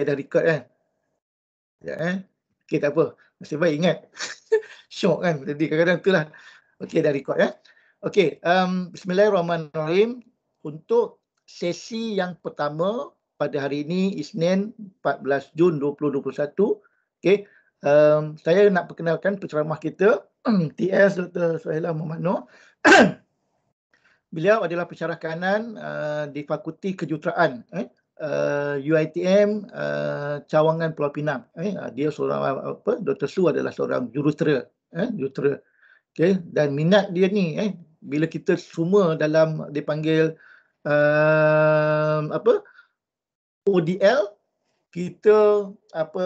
saya dah record kan. Sekejap eh. Okey tak apa. Masih baik ingat. Syok kan Jadi kadang-kadang tu lah. Okey dah record ya. Eh? Okey. Um, Bismillahirrahmanirrahim. Untuk sesi yang pertama pada hari ini Isnin 14 Jun 2021. Okey. Um, saya nak perkenalkan penceramah kita TS Dr. Suhaila Muhammad Noor. Beliau adalah pencerah kanan uh, di Fakulti Kejuruteraan eh, uh, UiTM uh, cawangan Pulau Pinang eh uh, dia seorang uh, apa Dr Su adalah seorang jurutera eh jurutera okey dan minat dia ni eh bila kita semua dalam dipanggil uh, apa ODL kita apa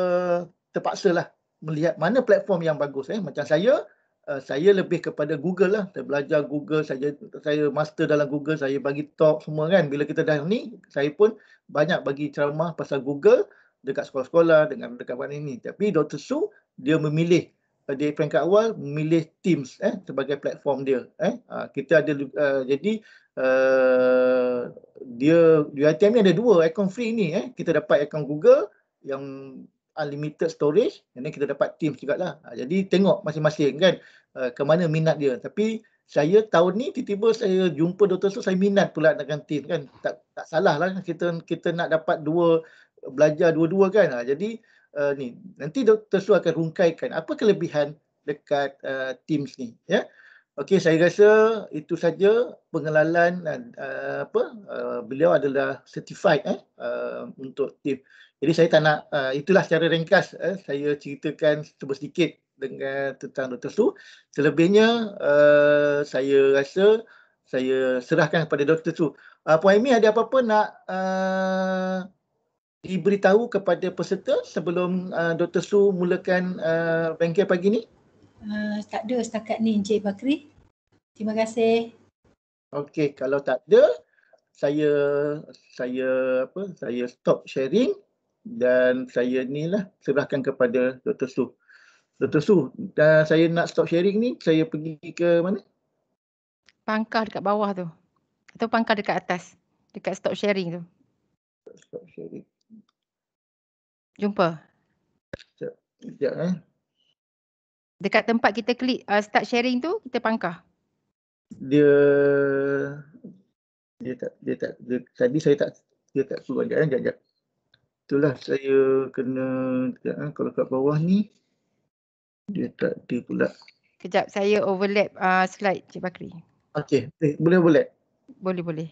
terpaksa lah melihat mana platform yang bagus eh macam saya Eh, saya lebih kepada Google lah. Saya belajar Google, saya saya master dalam Google, saya bagi talk semua kan. Bila kita dah ni, saya pun banyak bagi ceramah pasal Google dekat sekolah-sekolah dengan dekat mana ini. Tapi Dr. Su dia memilih eh, dari peringkat awal memilih Teams eh sebagai platform dia eh ah, kita ada uh, jadi uh, dia UiTM ni ada dua account free ni eh kita dapat account Google yang unlimited storage dan kita dapat Teams juga lah. Ha, jadi tengok masing-masing kan uh, ke mana minat dia. Tapi saya tahun ni tiba-tiba saya jumpa doktor tu saya minat pula nak ganti kan. Tak tak salah lah kita kita nak dapat dua belajar dua-dua kan. Ha, jadi uh, ni nanti doktor tu akan rungkaikan apa kelebihan dekat uh, Teams ni ya. Okey saya rasa itu saja pengenalan uh, apa uh, beliau adalah certified eh uh, untuk team. Jadi saya tak nak uh, itulah secara ringkas eh, saya ceritakan cuba sedikit dengan tentang Dr. Su. Selebihnya uh, saya rasa saya serahkan kepada Dr. Su. Uh, Puan Amy ada apa-apa nak uh, diberitahu kepada peserta sebelum uh, Dr. Su mulakan uh, bengkel pagi ni? Uh, tak ada setakat ni Encik Bakri. Terima kasih. Okey, kalau tak ada saya saya apa saya stop sharing dan saya ni lah serahkan kepada Dr. Su. Dr. Su, dah saya nak stop sharing ni, saya pergi ke mana? Pangkah dekat bawah tu. Atau pangkah dekat atas. Dekat stop sharing tu. Stop sharing. Jumpa. Sekejap, sekejap eh. Dekat tempat kita klik uh, start sharing tu, kita pangkah. Dia... Dia tak, dia tak, dia, tadi saya tak, dia tak suruh, eh, sekejap, sekejap. Eh? itulah saya kena dekat ha, eh, kalau kat bawah ni dia tak dia pula kejap saya overlap uh, slide cik bakri okey eh, boleh boleh boleh boleh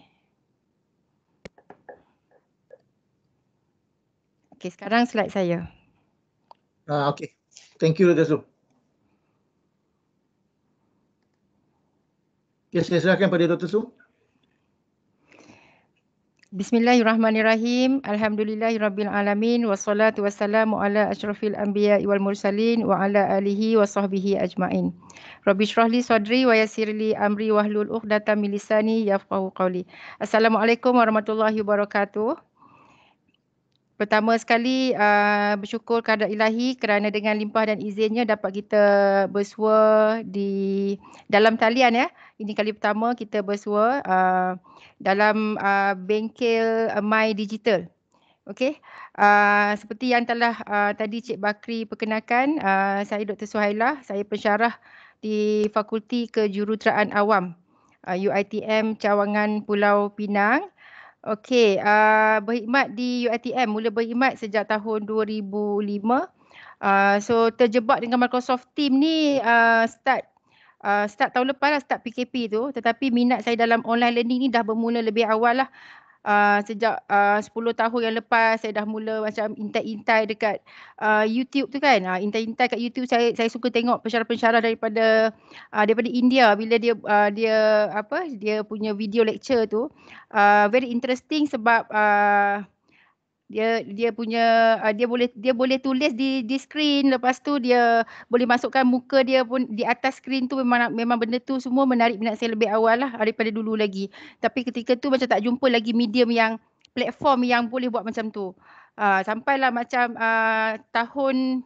okey sekarang slide saya ah uh, okey thank you dekat yes saya serahkan pada Dr. Su. Bismillahirrahmanirrahim. Alhamdulillahirrabbilalamin. Wassalatu wassalamu ala ashrafil anbiya wal mursalin wa ala alihi wa sahbihi ajma'in. Rabbi syrahli sadri wa yasirli amri wahlul uhdata milisani yafqahu qawli. Assalamualaikum warahmatullahi wabarakatuh. Pertama sekali uh, bersyukur kepada Ilahi kerana dengan limpah dan izinnya dapat kita bersua di dalam talian ya. Ini kali pertama kita bersua uh, dalam uh, bengkel uh, My Digital. Okey. Uh, seperti yang telah uh, tadi Cik Bakri perkenalkan, uh, saya Dr. Suhaila, saya pensyarah di Fakulti Kejuruteraan Awam uh, UITM Cawangan Pulau Pinang. Okey, uh, berkhidmat di UiTM mula berkhidmat sejak tahun 2005. Uh, so terjebak dengan Microsoft Team ni uh, start uh, start tahun lepas lah start PKP tu tetapi minat saya dalam online learning ni dah bermula lebih awal lah uh, sejak ah, uh, 10 tahun yang lepas saya dah mula macam intai-intai dekat uh, YouTube tu kan. Uh, intai-intai kat YouTube saya saya suka tengok pensyarah-pensyarah daripada uh, daripada India bila dia uh, dia apa dia punya video lecture tu uh, very interesting sebab uh, dia dia punya uh, dia boleh dia boleh tulis di di screen lepas tu dia boleh masukkan muka dia pun di atas screen tu memang memang benda tu semua menarik minat saya lebih awal lah daripada dulu lagi tapi ketika tu macam tak jumpa lagi medium yang platform yang boleh buat macam tu uh, sampailah macam uh, tahun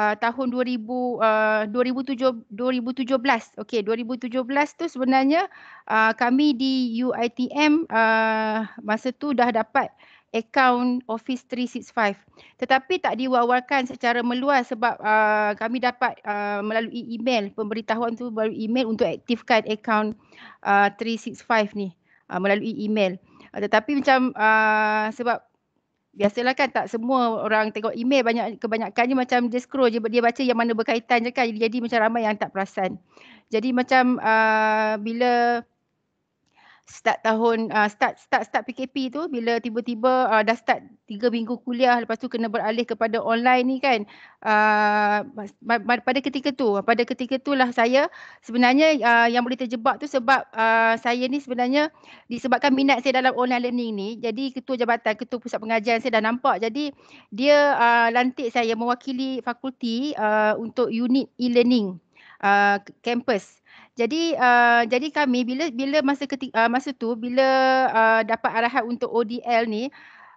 uh, tahun 2000 uh, 2007 2017 okey 2017 tu sebenarnya uh, kami di UITM uh, masa tu dah dapat account Office 365 tetapi tak diwawarkan secara meluas sebab uh, kami dapat uh, melalui email pemberitahuan tu baru email untuk aktifkan account uh, 365 ni uh, melalui email uh, tetapi macam uh, sebab biasalah kan tak semua orang tengok email banyak kebanyakannya macam dia scroll je dia baca yang mana berkaitan je kan jadi, jadi macam ramai yang tak perasan jadi macam uh, bila start tahun uh, start start start PKP tu bila tiba-tiba uh, dah start tiga minggu kuliah lepas tu kena beralih kepada online ni kan uh, pada ketika tu pada ketika tu lah saya sebenarnya uh, yang boleh terjebak tu sebab uh, saya ni sebenarnya disebabkan minat saya dalam online learning ni jadi ketua jabatan ketua pusat pengajian saya dah nampak jadi dia uh, lantik saya mewakili fakulti uh, untuk unit e-learning uh, campus jadi uh, jadi kami bila bila masa ketika uh, eh, masa tu bila uh, dapat arahan untuk ODL ni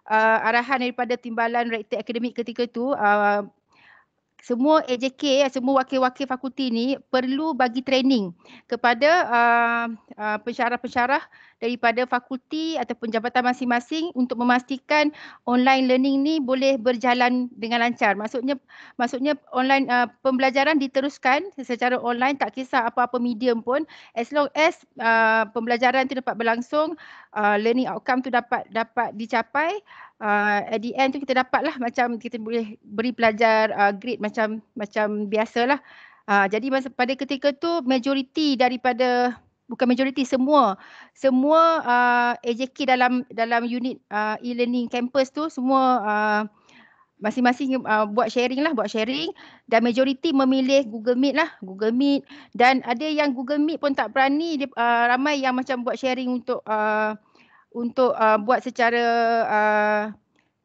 uh, arahan daripada timbalan rektor akademik ketika tu uh, semua AJK eh, semua wakil-wakil fakulti ini perlu bagi training kepada uh, uh, pensyarah-pensyarah daripada fakulti ataupun jabatan masing-masing untuk memastikan online learning ni boleh berjalan dengan lancar. Maksudnya maksudnya online uh, pembelajaran diteruskan secara online tak kisah apa-apa medium pun as long as uh, pembelajaran tu dapat berlangsung uh, learning outcome tu dapat dapat dicapai uh, at the end tu kita dapat lah macam kita boleh beri pelajar uh, grade macam macam biasa lah. Uh, ah, jadi masa, pada ketika tu majoriti daripada bukan majoriti semua semua uh, AJK dalam dalam unit uh, e-learning campus tu semua uh, masing-masing uh, buat sharing lah buat sharing dan majoriti memilih Google Meet lah Google Meet dan ada yang Google Meet pun tak berani dia uh, ramai yang macam buat sharing untuk uh, untuk uh, buat secara uh,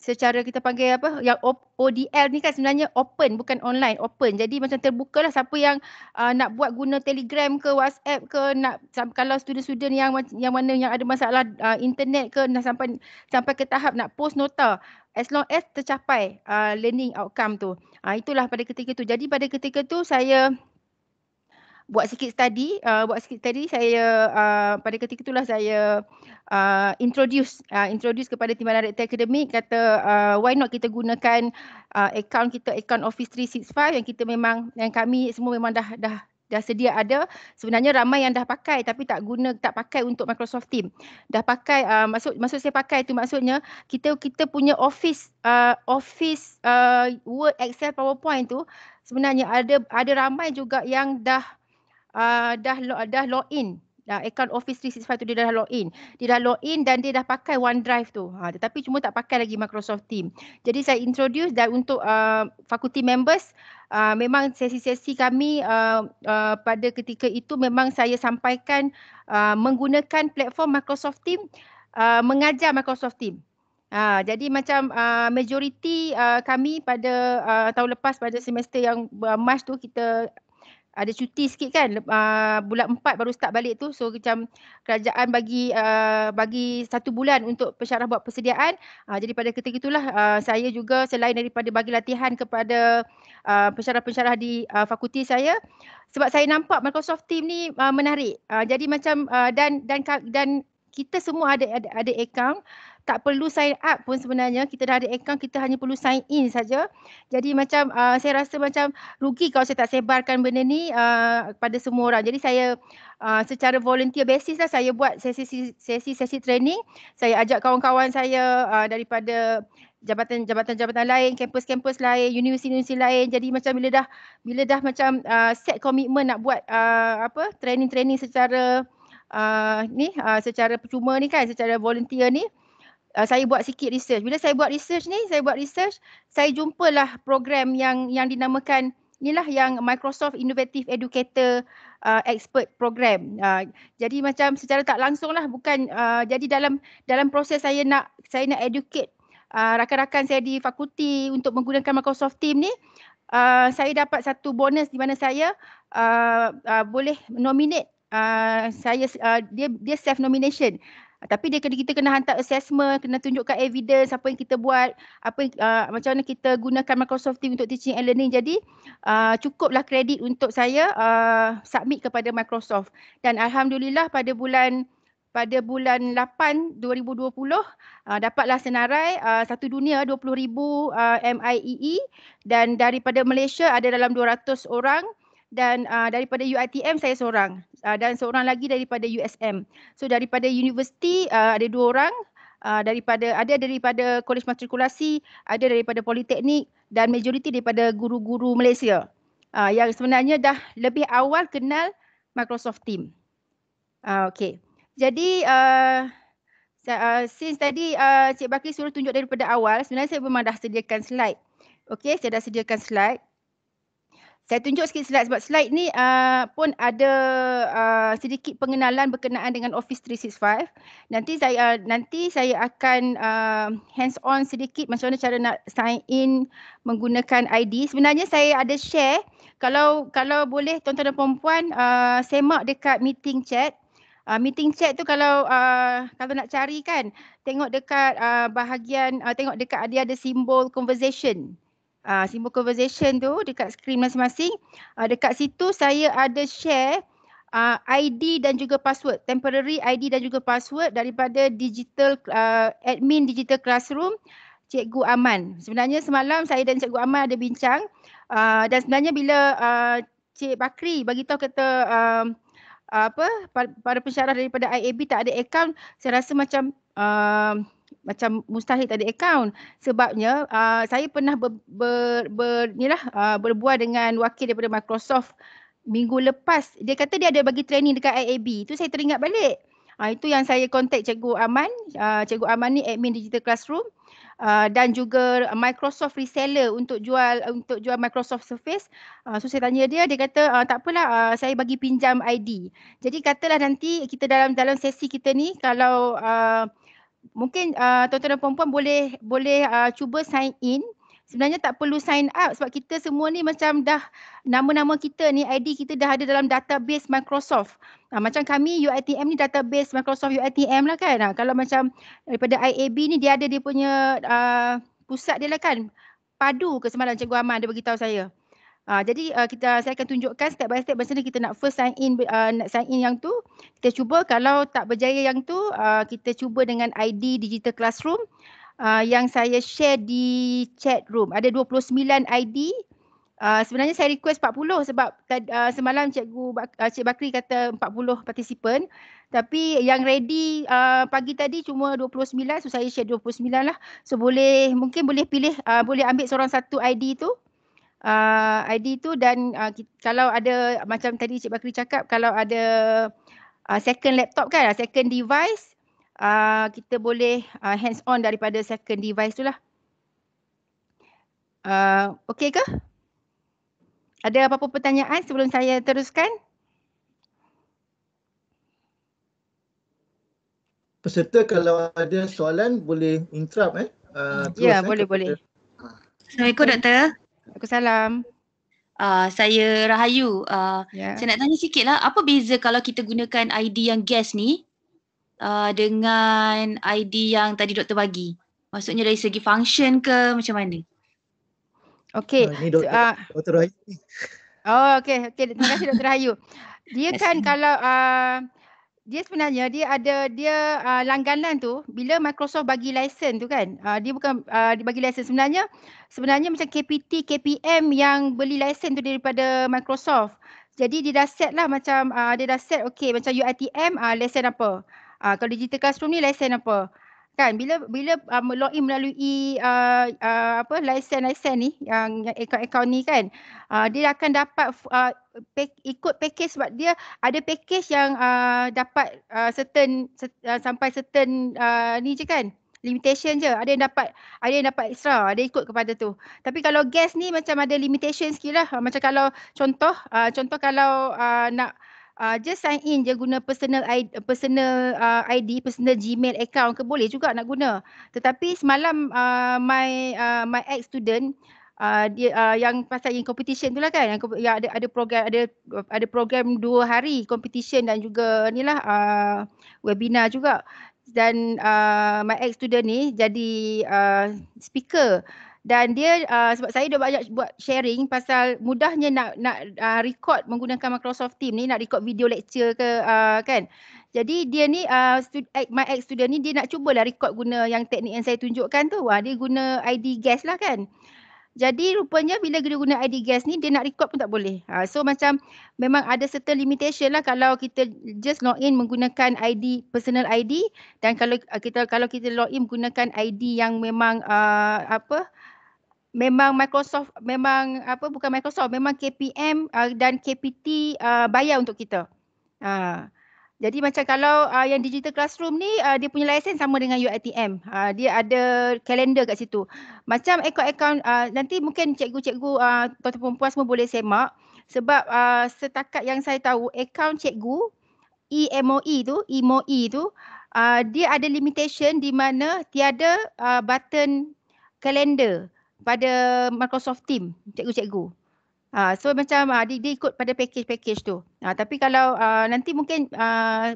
secara kita panggil apa yang ODL ni kan sebenarnya open bukan online open jadi macam terbuka lah siapa yang uh, nak buat guna telegram ke whatsapp ke nak kalau student-student yang yang mana yang ada masalah uh, internet ke nak sampai sampai ke tahap nak post nota as long as tercapai uh, learning outcome tu uh, itulah pada ketika tu jadi pada ketika tu saya buat sikit study, uh, buat sikit study saya uh, pada ketika itulah saya uh, introduce uh, introduce kepada timbalan rektor akademik kata uh, why not kita gunakan uh, account kita account office 365 yang kita memang yang kami semua memang dah dah dah sedia ada sebenarnya ramai yang dah pakai tapi tak guna tak pakai untuk Microsoft Team dah pakai uh, maksud maksud saya pakai tu maksudnya kita kita punya office uh, office uh, Word Excel PowerPoint tu sebenarnya ada ada ramai juga yang dah uh, dah dah login Dah account Office 365 tu dia dah login. Dia dah login dan dia dah pakai OneDrive tu. Ha, tetapi cuma tak pakai lagi Microsoft Team. Jadi saya introduce dan untuk uh, faculty members Uh, memang sesi-sesi kami uh, uh, pada ketika itu memang saya sampaikan uh, menggunakan platform Microsoft Team uh, mengajar Microsoft Team. Uh, jadi macam uh, majoriti uh, kami pada uh, tahun lepas pada semester yang uh, March tu kita ada cuti sikit kan uh, bulan empat baru start balik tu so macam kerajaan bagi uh, bagi satu bulan untuk pesyarah buat persediaan uh, jadi pada ketika itulah uh, saya juga selain daripada bagi latihan kepada uh, pesyarah-pesyarah di uh, fakulti saya sebab saya nampak Microsoft Team ni uh, menarik uh, jadi macam uh, dan dan dan kita semua ada ada, ada account tak perlu sign up pun sebenarnya kita dah ada account kita hanya perlu sign in saja jadi macam uh, saya rasa macam rugi kalau saya tak sebarkan benda ni uh, kepada semua orang jadi saya uh, secara volunteer basis lah saya buat sesi-sesi training saya ajak kawan-kawan saya uh, daripada jabatan-jabatan-jabatan lain, kampus-kampus lain, universiti-universiti lain. Jadi macam bila dah bila dah macam uh, set komitmen nak buat uh, apa training-training secara uh, ni uh, secara percuma ni kan, secara volunteer ni uh, saya buat sikit research. Bila saya buat research ni, saya buat research, saya jumpalah program yang yang dinamakan inilah yang Microsoft Innovative Educator uh, Expert Program. Uh, jadi macam secara tak langsung lah bukan uh, jadi dalam dalam proses saya nak saya nak educate uh, rakan-rakan saya di fakulti untuk menggunakan Microsoft Team ni Uh, saya dapat satu bonus di mana saya uh, uh, boleh nominate uh, saya uh, dia dia self nomination uh, tapi dia kena kita kena hantar assessment kena tunjukkan evidence apa yang kita buat apa uh, macam mana kita gunakan Microsoft Teams untuk teaching and learning jadi uh, cukuplah kredit untuk saya uh, submit kepada Microsoft dan alhamdulillah pada bulan pada bulan 8 2020 uh, dapatlah senarai uh, satu dunia 20000 uh, MIEE dan daripada Malaysia ada dalam 200 orang dan uh, daripada UITM saya seorang uh, dan seorang lagi daripada USM. So daripada universiti uh, ada dua orang uh, daripada ada daripada kolej matrikulasi, ada daripada politeknik dan majoriti daripada guru-guru Malaysia. Uh, yang sebenarnya dah lebih awal kenal Microsoft Team. Uh, okay. Jadi uh, uh, since tadi uh, Cik Bakri suruh tunjuk daripada awal, sebenarnya saya memang dah sediakan slide. Okay, saya dah sediakan slide saya tunjuk sikit slide sebab slide ni uh, pun ada uh, sedikit pengenalan berkenaan dengan Office 365. Nanti saya uh, nanti saya akan uh, hands on sedikit macam mana cara nak sign in menggunakan ID. Sebenarnya saya ada share kalau kalau boleh tuan-tuan dan puan-puan uh, semak dekat meeting chat. Uh, meeting chat tu kalau uh, kalau nak cari kan tengok dekat uh, bahagian uh, tengok dekat dia ada simbol conversation uh, simbol conversation tu dekat skrin masing-masing. Uh, dekat situ saya ada share uh, ah, ID dan juga password, temporary ID dan juga password daripada digital uh, admin digital classroom Cikgu Aman. Sebenarnya semalam saya dan Cikgu Aman ada bincang uh, dan sebenarnya bila uh, Cik Bakri bagi tahu kata uh, apa para pensyarah daripada IAB tak ada account, saya rasa macam uh, macam mustahil tak ada akaun sebabnya uh, saya pernah ber, ber, ber nilah uh, berbual dengan wakil daripada Microsoft minggu lepas dia kata dia ada bagi training dekat IAB tu saya teringat balik uh, itu yang saya contact cikgu Aman uh, cikgu Aman ni admin digital classroom Uh, dan juga Microsoft reseller untuk jual untuk jual Microsoft Surface. Uh, so saya tanya dia, dia kata uh, tak apalah uh, saya bagi pinjam ID. Jadi katalah nanti kita dalam dalam sesi kita ni kalau uh, mungkin uh, tuan-tuan dan puan-puan boleh boleh uh, cuba sign in sebenarnya tak perlu sign up sebab kita semua ni macam dah nama-nama kita ni ID kita dah ada dalam database Microsoft uh, macam kami UITM ni database Microsoft UITM lah kan uh, kalau macam daripada IAB ni dia ada dia punya uh, pusat dia lah kan padu ke semalam cikgu Aman dia beritahu saya Uh, jadi uh, kita saya akan tunjukkan step by step macam ni kita nak first sign in uh, nak sign in yang tu. Kita cuba kalau tak berjaya yang tu uh, kita cuba dengan ID Digital Classroom uh, yang saya share di chat room. Ada 29 ID. Uh, sebenarnya saya request 40 sebab uh, semalam Cikgu Bak- Cik Bakri kata 40 participant. Tapi yang ready uh, pagi tadi cuma 29 so saya share 29 lah. So boleh mungkin boleh pilih uh, boleh ambil seorang satu ID tu uh, ID tu dan uh, kita, kalau ada macam tadi Cik Bakri cakap kalau ada uh, second laptop kan uh, second device uh, kita boleh uh, hands on daripada second device tu lah. Uh, okay ke? Ada apa-apa pertanyaan sebelum saya teruskan? Peserta kalau ada soalan boleh interrupt eh. Uh, ya, yeah, boleh-boleh. Boleh. Assalamualaikum, Doktor. Waalaikumsalam. Uh, saya Rahayu. Uh, ah, yeah. Saya nak tanya sikit lah. Apa beza kalau kita gunakan ID yang gas ni uh, dengan ID yang tadi doktor bagi? Maksudnya dari segi function ke macam mana? Okay. Uh, ini doktor, uh, doktor Rahayu ni. Oh okay. okay. Terima kasih doktor Rahayu. Dia kan kalau uh, dia sebenarnya dia ada dia uh, langganan tu bila Microsoft bagi lesen tu kan uh, dia bukan uh, dia bagi license sebenarnya sebenarnya macam KPT KPM yang beli lesen tu daripada Microsoft jadi dia dah set lah macam uh, dia dah set okay macam UITM uh, license apa uh, kalau digital classroom ni license apa kan bila bila um, login melalui uh, uh, apa lesen-lesen ni yang akaun-akaun ni kan uh, dia akan dapat uh, pek, ikut package sebab dia ada package yang uh, dapat uh, certain uh, sampai certain uh, ni je kan limitation je ada yang dapat ada yang dapat extra ada ikut kepada tu tapi kalau gas ni macam ada limitation sikitlah macam kalau contoh uh, contoh kalau uh, nak uh, just sign in je guna personal ID, personal uh, ah, ID, personal Gmail account ke boleh juga nak guna. Tetapi semalam uh, my uh, my ex student uh, dia uh, yang pasal yang competition tu lah kan yang, yang ada ada program ada ada program dua hari competition dan juga ni lah uh, webinar juga dan uh, my ex student ni jadi uh, speaker dan dia uh, sebab saya dah banyak buat sharing pasal mudahnya nak nak uh, record menggunakan Microsoft Teams ni nak record video lecture ke uh, kan jadi dia ni uh, student, my ex student ni dia nak cubalah record guna yang teknik yang saya tunjukkan tu uh, dia guna ID guest lah kan jadi rupanya bila dia guna ID guest ni dia nak record pun tak boleh. Ha, so macam memang ada certain limitation lah kalau kita just log in menggunakan ID personal ID dan kalau uh, kita kalau kita log in menggunakan ID yang memang uh, apa memang Microsoft memang apa bukan Microsoft memang KPM uh, dan KPT uh, bayar untuk kita. Uh, jadi macam kalau uh, yang digital classroom ni uh, dia punya lesen sama dengan UiTM. Uh, dia ada kalender kat situ. Macam account-account uh, nanti mungkin cikgu-cikgu uh, tuan-tuan perempuan semua boleh semak sebab uh, setakat yang saya tahu account cikgu EMOE e tu, EMOE e tu uh, dia ada limitation di mana tiada uh, button kalender pada Microsoft Team, cikgu-cikgu. Ha, so macam ha, dia, dia ikut pada package-package tu. Ha, tapi kalau ha, nanti mungkin ha,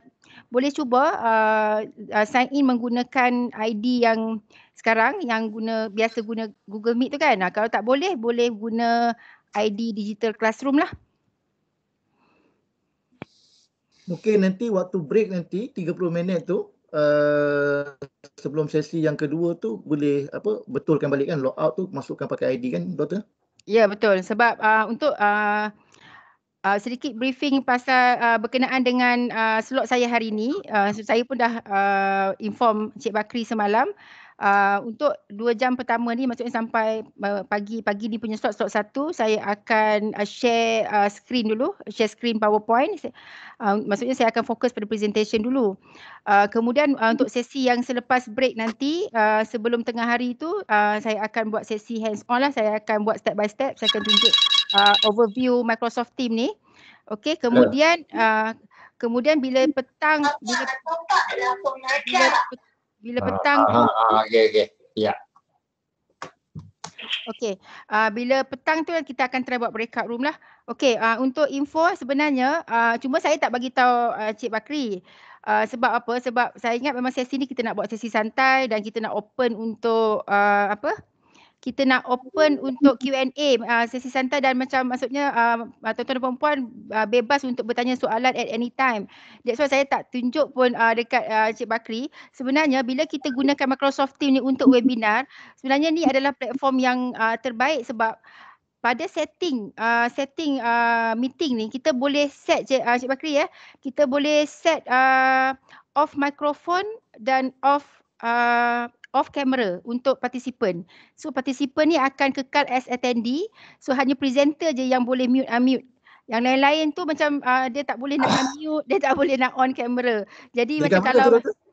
boleh cuba ha, sign in menggunakan ID yang sekarang yang guna biasa guna Google Meet tu kan. Ha, kalau tak boleh, boleh guna ID Digital Classroom lah. Okay, nanti waktu break nanti 30 minit tu uh, sebelum sesi yang kedua tu boleh apa betulkan balik kan log out tu masukkan pakai ID kan betul tak? Ya betul sebab uh, untuk uh, uh, sedikit briefing pasal uh, berkenaan dengan uh, slot saya hari ini uh, saya pun dah uh, inform Cik Bakri semalam uh, untuk dua jam pertama ni maksudnya sampai pagi-pagi eh, uh, ni punya slot slot satu saya akan uh, share uh, screen dulu share screen powerpoint uh, maksudnya saya akan fokus pada presentation dulu uh, kemudian uh, untuk sesi yang selepas break nanti uh, sebelum tengah hari tu uh, saya akan buat sesi hands on lah saya akan buat step by step saya akan tunjuk uh, overview Microsoft Team ni okay kemudian uh, Kemudian bila petang bila, bila petang, bila ah, petang ah, tu. Ah, okay, okey. Ya. Okay, Uh, bila petang tu kita akan try buat breakout room lah. Okay, uh, untuk info sebenarnya uh, cuma saya tak bagi tahu uh, Cik Bakri. Uh, sebab apa? Sebab saya ingat memang sesi ni kita nak buat sesi santai dan kita nak open untuk uh, apa? kita nak open untuk Q&A uh, sesi santai dan macam maksudnya uh, uh tuan-tuan dan puan uh, bebas untuk bertanya soalan at any time. That's why saya tak tunjuk pun uh, dekat uh, Cik Bakri. Sebenarnya bila kita gunakan Microsoft Teams ni untuk webinar, sebenarnya ni adalah platform yang uh, terbaik sebab pada setting uh, setting uh, meeting ni kita boleh set Cik, uh, Bakri ya. Eh, kita boleh set uh, off microphone dan off uh, off camera untuk participant. So participant ni akan kekal as attendee. So hanya presenter je yang boleh mute unmute. Yang lain-lain tu macam uh, dia tak boleh nak unmute, dia tak boleh nak on camera. Jadi dia macam kalau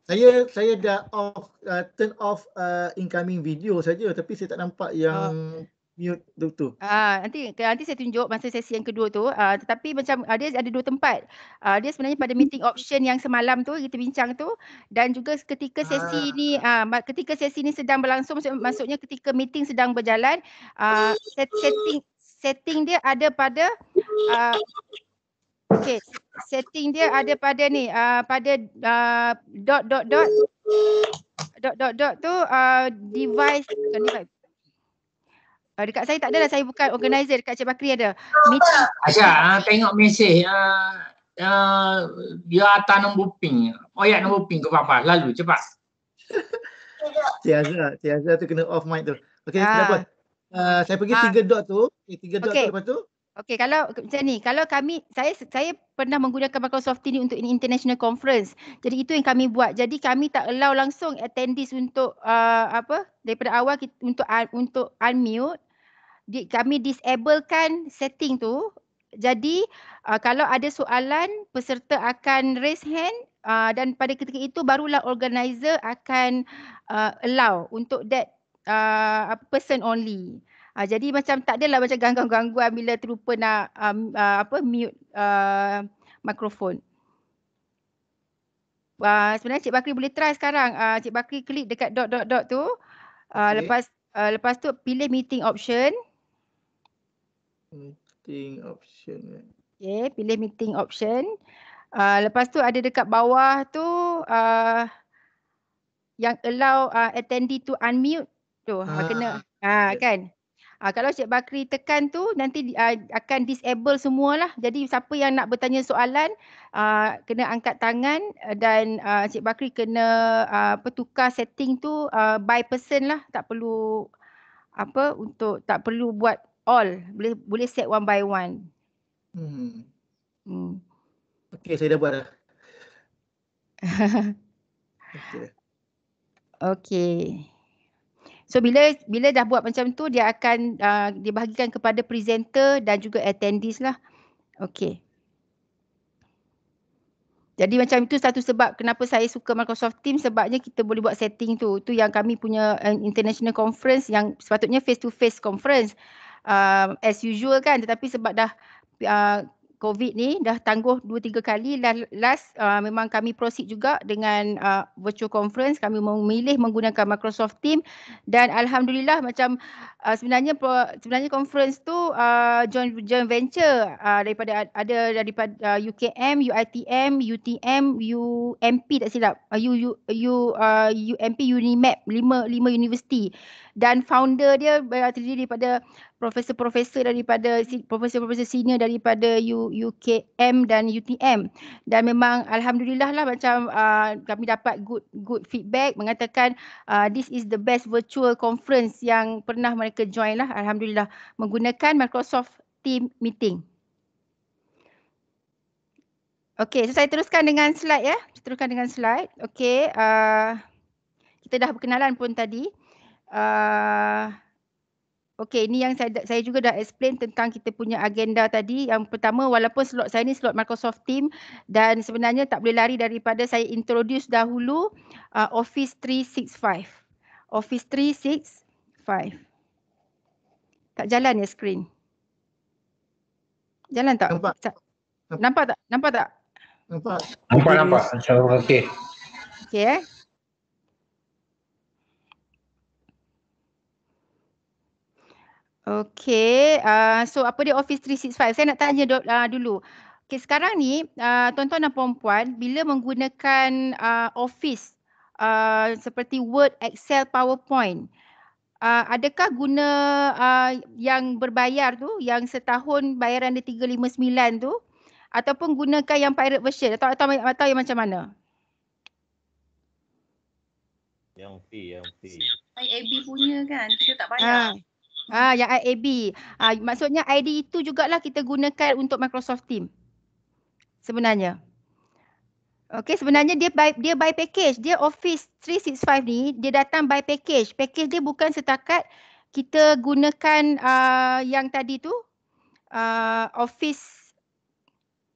saya saya dah off uh, turn off uh, incoming video saja tapi saya tak nampak yang mute doktor. Ah uh, nanti nanti saya tunjuk masa sesi yang kedua tu. Ah uh, tetapi macam dia ada dua tempat. Ah uh, dia sebenarnya pada meeting option yang semalam tu kita bincang tu dan juga ketika sesi uh. ni ah uh, ketika sesi ni sedang berlangsung maksud, maksudnya ketika meeting sedang berjalan ah uh, set, setting setting dia ada pada ah uh, okey setting dia ada pada ni ah uh, pada ah uh, dot dot dot dot dot dot tu ah uh, device kan device Uh, dekat saya tak adalah saya bukan organizer dekat Cik Bakri ada. Meet. Aja ah, tengok mesej uh, uh, dia atas nombor ping. Oh ya nombor ping ke papa lalu cepat. Tiaza, Tiaza tu kena off mic tu. Okay ha. Uh. Uh, saya pergi ha. tiga dot tu. Okay, tiga dot okay. tu lepas tu. Okey kalau macam ni kalau kami saya saya pernah menggunakan Microsoft ini untuk international conference. Jadi itu yang kami buat. Jadi kami tak allow langsung attendees untuk uh, apa daripada awal kita, untuk untuk unmute di, kami disablekan setting tu. Jadi uh, kalau ada soalan peserta akan raise hand uh, dan pada ketika itu barulah organizer akan uh, allow untuk that uh, person only. Uh, jadi macam tak adalah macam gangguan-gangguan bila terlupa nak um, uh, apa mute uh, mikrofon. Uh, sebenarnya Cik Bakri boleh try sekarang. Uh, Cik Bakri klik dekat dot dot dot tu. Uh, okay. lepas uh, lepas tu pilih meeting option. Uh, meeting option eh. Okay, pilih meeting option. Uh, lepas tu ada dekat bawah tu uh, yang allow uh, attendee to unmute tu. Ha kena ah ya. kan. Uh, kalau Cik Bakri tekan tu nanti uh, akan disable semualah. Jadi siapa yang nak bertanya soalan uh, kena angkat tangan dan uh, Cik Bakri kena uh, pertukar setting tu uh, by person lah. Tak perlu apa untuk tak perlu buat all boleh boleh set one by one hmm hmm Okay, saya dah buat dah Okay. okey So bila bila dah buat macam tu dia akan uh, dibahagikan kepada presenter dan juga attendees lah. Okay. Jadi macam itu satu sebab kenapa saya suka Microsoft Teams sebabnya kita boleh buat setting tu. Tu yang kami punya uh, international conference yang sepatutnya face to face conference uh, as usual kan tetapi sebab dah uh, COVID ni dah tangguh dua tiga kali dan last uh, memang kami proceed juga dengan uh, virtual conference kami memilih menggunakan Microsoft Team dan alhamdulillah macam uh, sebenarnya pro, sebenarnya conference tu uh, joint joint venture uh, daripada ada daripada uh, UKM, UITM, UTM, UMP tak silap uh, U, U, U, uh, UMP UNIMAP lima lima universiti dan founder dia uh, terdiri daripada profesor-profesor daripada profesor-profesor senior daripada UKM dan UTM dan memang alhamdulillah lah macam uh, kami dapat good good feedback mengatakan uh, this is the best virtual conference yang pernah mereka join lah alhamdulillah menggunakan Microsoft Team Meeting. Okay, so saya teruskan dengan slide ya. Saya teruskan dengan slide. Okay, uh, ah, kita dah berkenalan pun tadi. Okay, ini yang saya, saya juga dah explain tentang kita punya agenda tadi. Yang pertama, walaupun slot saya ni slot Microsoft Team dan sebenarnya tak boleh lari daripada saya introduce dahulu uh, Office 365. Office 365. Tak jalan ya screen? Jalan tak? Nampak. Nampak tak? Nampak tak? Nampak. Nampak, nampak. Okay. Okay eh. Okay, uh, so apa dia Office 365? Saya nak tanya do, uh, dulu. Okay, sekarang ni uh, tuan-tuan uh, dan perempuan bila menggunakan uh, Office uh, seperti Word, Excel, PowerPoint, uh, adakah guna uh, yang berbayar tu, yang setahun bayaran dia 359 tu ataupun gunakan yang pirate version atau, atau, atau yang macam mana? Yang free, yang P. IAB punya kan, kita tak bayar. Ha. Ah, yang IAB. Ah, maksudnya ID itu jugalah kita gunakan untuk Microsoft Team. Sebenarnya. okay. sebenarnya dia buy, dia by package. Dia Office 365 ni, dia datang by package. Package dia bukan setakat kita gunakan uh, yang tadi tu. Uh, Office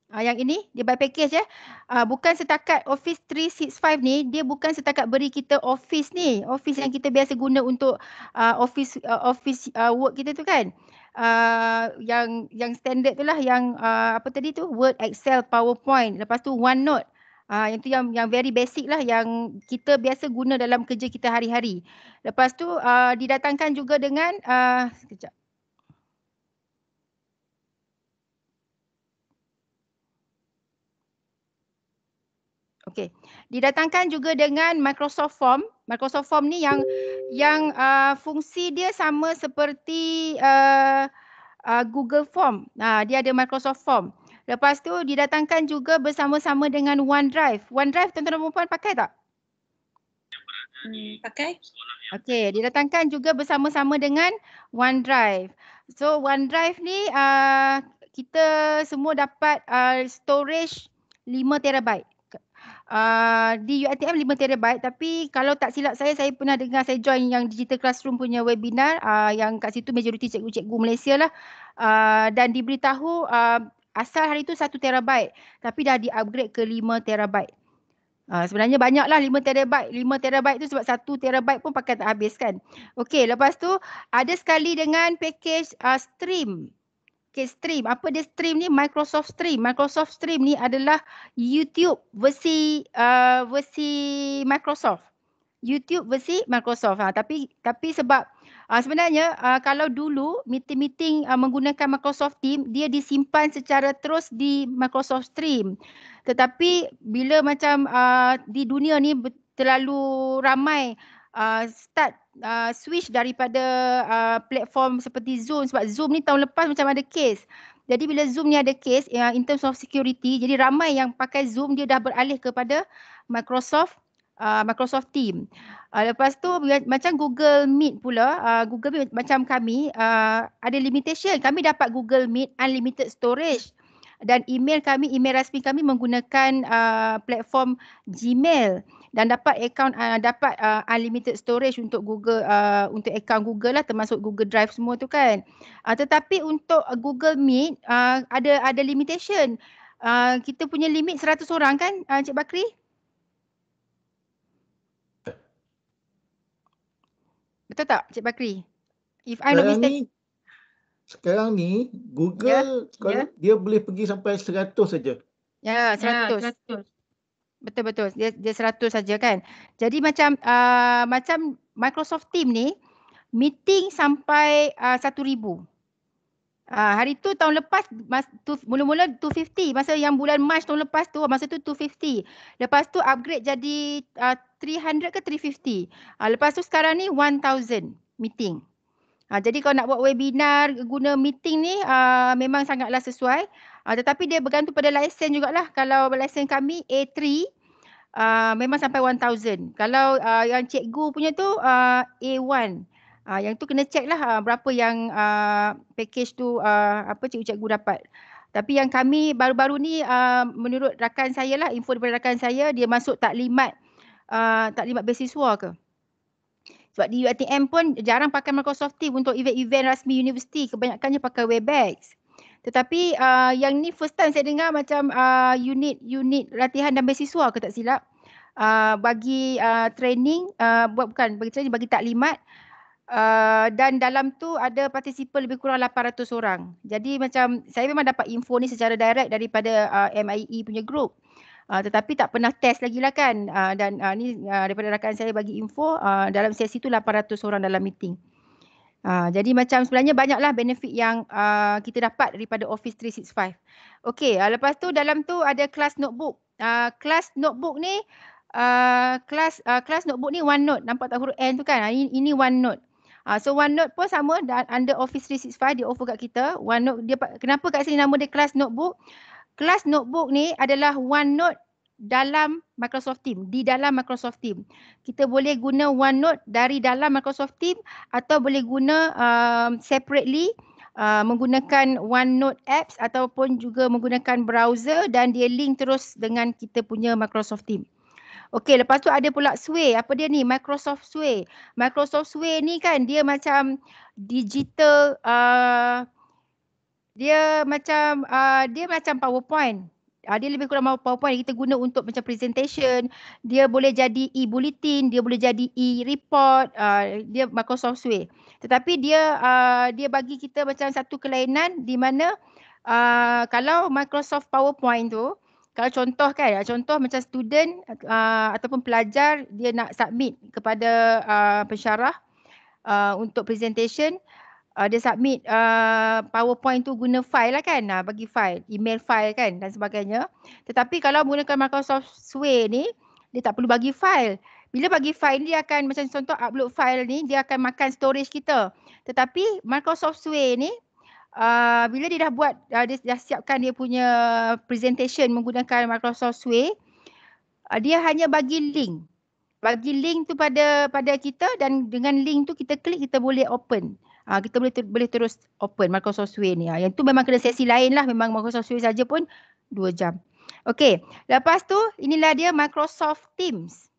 Uh, yang ini dia by package ya. Uh, bukan setakat Office 365 ni, dia bukan setakat beri kita office ni. Office yang kita biasa guna untuk uh, office uh, office uh, work kita tu kan. Uh, yang yang standard tu lah yang uh, apa tadi tu Word, Excel, PowerPoint, lepas tu OneNote. Ah uh, yang tu yang yang very basic lah yang kita biasa guna dalam kerja kita hari-hari. Lepas tu uh, didatangkan juga dengan uh, sekejap. Okey. Didatangkan juga dengan Microsoft Form. Microsoft Form ni yang yang uh, fungsi dia sama seperti uh, uh, Google Form. Uh, dia ada Microsoft Form. Lepas tu didatangkan juga bersama-sama dengan OneDrive. OneDrive tuan-tuan dan puan-puan pakai tak? Hmm, pakai. Okey, didatangkan juga bersama-sama dengan OneDrive. So OneDrive ni uh, kita semua dapat uh, storage 5 terabyte. Ah, di UiTM 5 terabyte tapi kalau tak silap saya saya pernah dengar saya join yang digital classroom punya webinar uh, yang kat situ majoriti cikgu-cikgu Malaysia lah uh, dan diberitahu uh, asal hari tu 1 terabyte tapi dah di upgrade ke 5 terabyte Uh, sebenarnya banyaklah 5 terabyte. 5 terabyte tu sebab 1 terabyte pun pakai tak habis kan. Okey, lepas tu ada sekali dengan package uh, stream. Okay, stream. Apa dia stream ni? Microsoft Stream. Microsoft Stream ni adalah YouTube versi uh, versi Microsoft. YouTube versi Microsoft. Ha, tapi tapi sebab uh, sebenarnya uh, kalau dulu meeting-meeting uh, menggunakan Microsoft Team, dia disimpan secara terus di Microsoft Stream. Tetapi bila macam uh, di dunia ni terlalu ramai uh, start uh, switch daripada uh, platform seperti Zoom sebab Zoom ni tahun lepas macam ada case. Jadi bila Zoom ni ada case uh, in terms of security, jadi ramai yang pakai Zoom dia dah beralih kepada Microsoft uh, Microsoft Team. Uh, lepas tu macam Google Meet pula, uh, Google Meet macam kami uh, ada limitation. Kami dapat Google Meet unlimited storage dan email kami, email rasmi kami menggunakan uh, platform Gmail dan dapat account uh, dapat uh, unlimited storage untuk Google uh, untuk account Google lah termasuk Google Drive semua tu kan. Uh, tetapi untuk Google Meet uh, ada ada limitation. Uh, kita punya limit 100 orang kan uh, Cik Bakri? Betul tak Cik Bakri? If I'm not Sekarang ni Google yeah, yeah. dia boleh pergi sampai 100 saja. Ya, yeah, 100. Yeah, 100. Betul betul. Dia dia 100 saja kan. Jadi macam uh, macam Microsoft Team ni meeting sampai uh, 1000. Uh, hari tu tahun lepas mas, tu, mula-mula 250 masa yang bulan Mac tahun lepas tu masa tu 250. Lepas tu upgrade jadi uh, ah, 300 ke 350. Uh, ah, lepas tu sekarang ni 1000 meeting. Uh, jadi kalau nak buat webinar guna meeting ni uh, memang sangatlah sesuai. Uh, tetapi dia bergantung pada lesen jugalah. Kalau lesen kami A3 uh, ah, memang sampai 1000. Kalau uh, yang cikgu punya tu uh, A1. Uh, yang tu kena check lah uh, berapa yang uh, package tu uh, apa cikgu-cikgu dapat. Tapi yang kami baru-baru ni uh, menurut rakan saya lah, info daripada rakan saya, dia masuk tak taklimat uh, taklimat beasiswa ke. Sebab di UITM pun jarang pakai Microsoft Team untuk event-event rasmi universiti. Kebanyakannya pakai Webex. Tetapi uh, yang ni first time saya dengar macam unit-unit uh, latihan dan beasiswa ke tak silap uh, bagi uh, training uh, buat bukan bagi training bagi taklimat Uh, dan dalam tu ada partisipan lebih kurang 800 orang. Jadi macam saya memang dapat info ni secara direct daripada uh, MIE punya group. Uh, tetapi tak pernah test lagi lah kan. Uh, dan uh, ni uh, daripada rakan saya bagi info uh, dalam sesi tu 800 orang dalam meeting. Ha, jadi macam sebenarnya banyaklah benefit yang uh, kita dapat daripada Office 365. Okey, uh, lepas tu dalam tu ada kelas notebook. Uh, notebook ni, uh, kelas uh, uh, notebook ni OneNote. Nampak tak huruf N tu kan? Ini, ini OneNote. Uh, so OneNote pun sama dan under Office 365 dia offer kat kita. OneNote, dia, kenapa kat sini nama dia kelas notebook? Kelas notebook ni adalah OneNote dalam Microsoft Team, di dalam Microsoft Team. Kita boleh guna OneNote dari dalam Microsoft Team atau boleh guna uh, separately uh, menggunakan OneNote apps ataupun juga menggunakan browser dan dia link terus dengan kita punya Microsoft Team. Okey, lepas tu ada pula Sway. Apa dia ni? Microsoft Sway. Microsoft Sway ni kan dia macam digital uh, dia macam uh, dia macam PowerPoint Ah, dia lebih kurang PowerPoint yang kita guna untuk macam presentation. Dia boleh jadi e-bulletin, dia boleh jadi e-report, uh, dia Microsoft Suite. Tetapi dia uh, dia bagi kita macam satu kelainan di mana uh, kalau Microsoft PowerPoint tu, kalau contoh kan, contoh macam student uh, ataupun pelajar dia nak submit kepada uh, pensyarah uh, untuk presentation, uh, uh, dia submit uh, PowerPoint tu guna file lah kan. Uh, bagi file, email file kan dan sebagainya. Tetapi kalau menggunakan Microsoft Sway ni, dia tak perlu bagi file. Bila bagi file ni, dia akan macam contoh upload file ni, dia akan makan storage kita. Tetapi Microsoft Sway ni, Uh, bila dia dah buat, uh, dia dah siapkan dia punya presentation menggunakan Microsoft Sway, uh, dia hanya bagi link. Bagi link tu pada pada kita dan dengan link tu kita klik kita boleh open. Uh, Ha, kita boleh ter- boleh terus open Microsoft Suite ni. Ha. Yang tu memang kena sesi lain lah. Memang Microsoft Suite saja pun dua jam. Okay. Lepas tu inilah dia Microsoft Teams.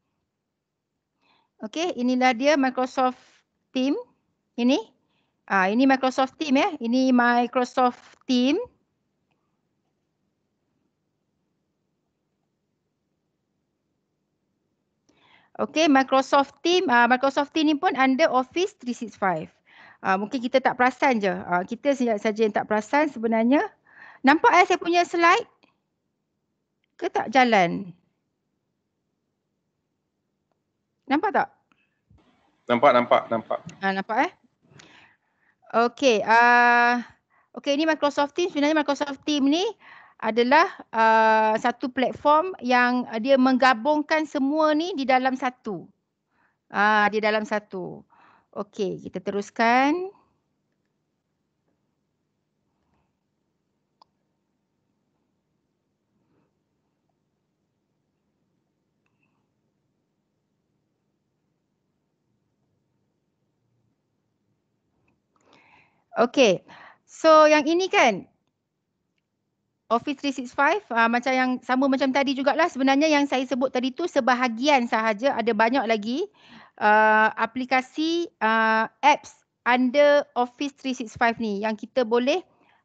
Okay. Inilah dia Microsoft Team. Ini. Ha, ini Microsoft Team ya. Ini Microsoft Team. Okay, Microsoft Team. Uh, Microsoft Team ni pun under Office 365. Uh, mungkin kita tak perasan je. Uh, kita saja yang tak perasan sebenarnya. Nampak eh saya punya slide? Ke tak jalan? Nampak tak? Nampak, nampak, nampak. Uh, nampak eh? Okay. Uh, okay Ini Microsoft Teams. Sebenarnya Microsoft Teams ni adalah uh, satu platform yang dia menggabungkan semua ni di dalam satu. Uh, di dalam satu. Okey, kita teruskan. Okey, so yang ini kan Office 365 aa, ah, macam yang sama macam tadi jugalah sebenarnya yang saya sebut tadi tu sebahagian sahaja ada banyak lagi uh, aplikasi uh, apps under Office 365 ni yang kita boleh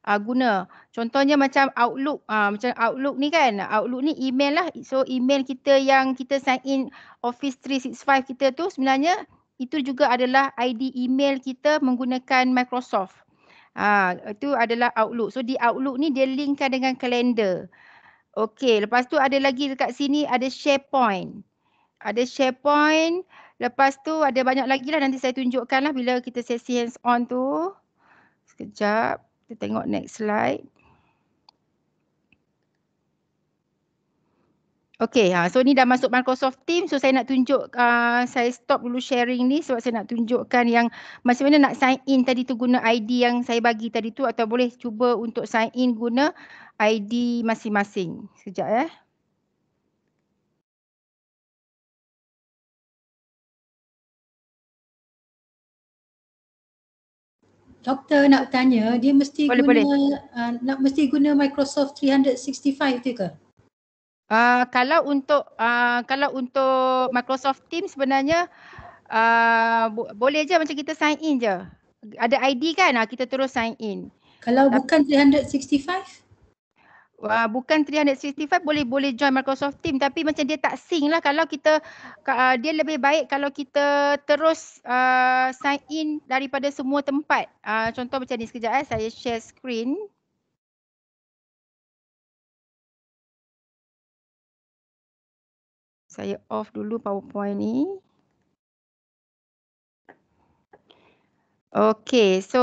uh, guna. Contohnya macam Outlook, uh, macam Outlook ni kan, Outlook ni email lah. So email kita yang kita sign in Office 365 kita tu sebenarnya itu juga adalah ID email kita menggunakan Microsoft. Ah itu adalah Outlook. So di Outlook ni dia linkkan dengan kalender. Okey, lepas tu ada lagi dekat sini ada SharePoint. Ada SharePoint, Lepas tu ada banyak lagi lah nanti saya tunjukkan lah bila kita sesi hands on tu. Sekejap kita tengok next slide. Okay ha. so ni dah masuk Microsoft Teams so saya nak tunjuk uh, saya stop dulu sharing ni sebab saya nak tunjukkan yang macam mana nak sign in tadi tu guna ID yang saya bagi tadi tu atau boleh cuba untuk sign in guna ID masing-masing. Sekejap ya. Eh. doktor nak tanya dia mesti boleh, guna boleh. Uh, nak mesti guna Microsoft 365 tu ke? Uh, kalau untuk uh, kalau untuk Microsoft Teams sebenarnya uh, bo- boleh je macam kita sign in je. Ada ID kan? Kita terus sign in. Kalau Tapi, bukan 365 Uh, bukan 365 boleh boleh join Microsoft Team tapi macam dia tak sing lah kalau kita uh, dia lebih baik kalau kita terus uh, sign in daripada semua tempat. Uh, contoh macam ni sekejap eh saya share screen. Saya off dulu PowerPoint ni. Okay so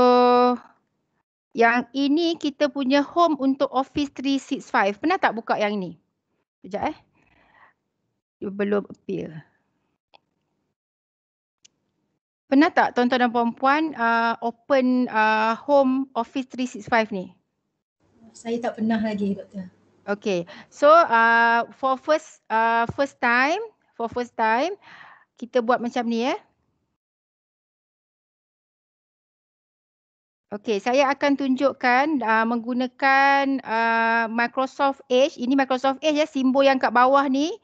yang ini kita punya home untuk Office 365. Pernah tak buka yang ini? Sekejap eh. Belum appear. Pernah tak tuan-tuan dan puan-puan uh, open uh, home Office 365 ni? Saya tak pernah lagi doktor. Okay. So uh, for first uh, first time, for first time, kita buat macam ni eh. Okey, saya akan tunjukkan uh, menggunakan uh, Microsoft Edge. Ini Microsoft Edge ya, simbol yang kat bawah ni.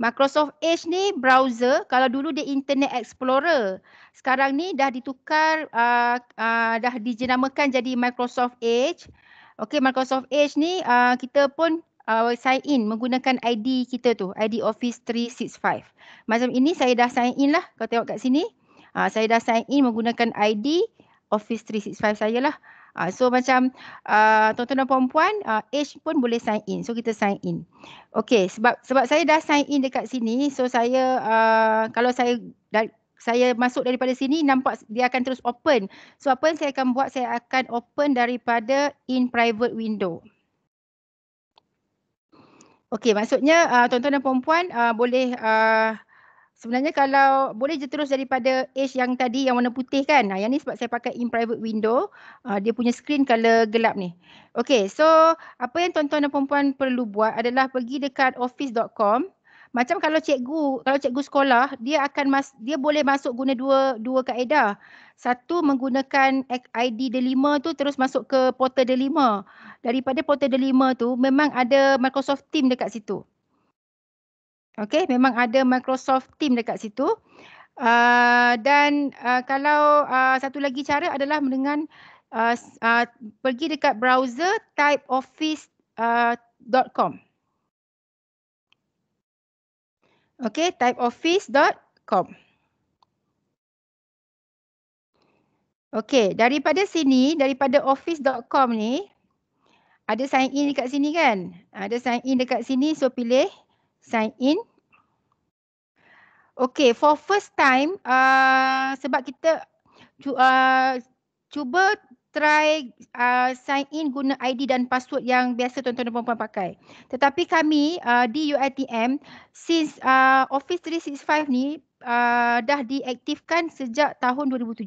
Microsoft Edge ni browser, kalau dulu dia Internet Explorer. Sekarang ni dah ditukar, uh, uh, dah dijenamakan jadi Microsoft Edge. Okey, Microsoft Edge ni uh, kita pun uh, sign in menggunakan ID kita tu. ID Office 365. Macam ini saya dah sign in lah, kau tengok kat sini. Uh, saya dah sign in menggunakan ID Office 365 saya lah. Uh, so macam uh, tuan-tuan dan puan-puan, uh, age pun boleh sign in. So kita sign in. Okay, sebab sebab saya dah sign in dekat sini. So saya, uh, kalau saya dah, saya masuk daripada sini, nampak dia akan terus open. So apa yang saya akan buat, saya akan open daripada in private window. Okay, maksudnya uh, tuan-tuan dan puan-puan uh, boleh uh, sebenarnya kalau boleh je terus daripada edge yang tadi yang warna putih kan. Nah, yang ni sebab saya pakai in private window, uh, dia punya screen color gelap ni. Okay, so apa yang tuan-tuan dan perempuan perlu buat adalah pergi dekat office.com. Macam kalau cikgu, kalau cikgu sekolah, dia akan mas, dia boleh masuk guna dua dua kaedah. Satu menggunakan ID 5 tu terus masuk ke portal 5. Daripada portal 5 tu memang ada Microsoft Team dekat situ. Okay, memang ada Microsoft Team dekat situ. Uh, dan uh, kalau uh, satu lagi cara adalah dengan uh, uh, pergi dekat browser typeoffice.com. Uh, okay, typeoffice.com. Okay, daripada sini, daripada office.com ni, ada sign in dekat sini kan? Ada sign in dekat sini, so pilih sign in. Okay, for first time, uh, sebab kita uh, cuba try uh, sign in guna ID dan password yang biasa tuan-tuan dan puan-puan pakai. Tetapi kami uh, di UITM, since uh, Office 365 ni uh, dah diaktifkan sejak tahun 2017.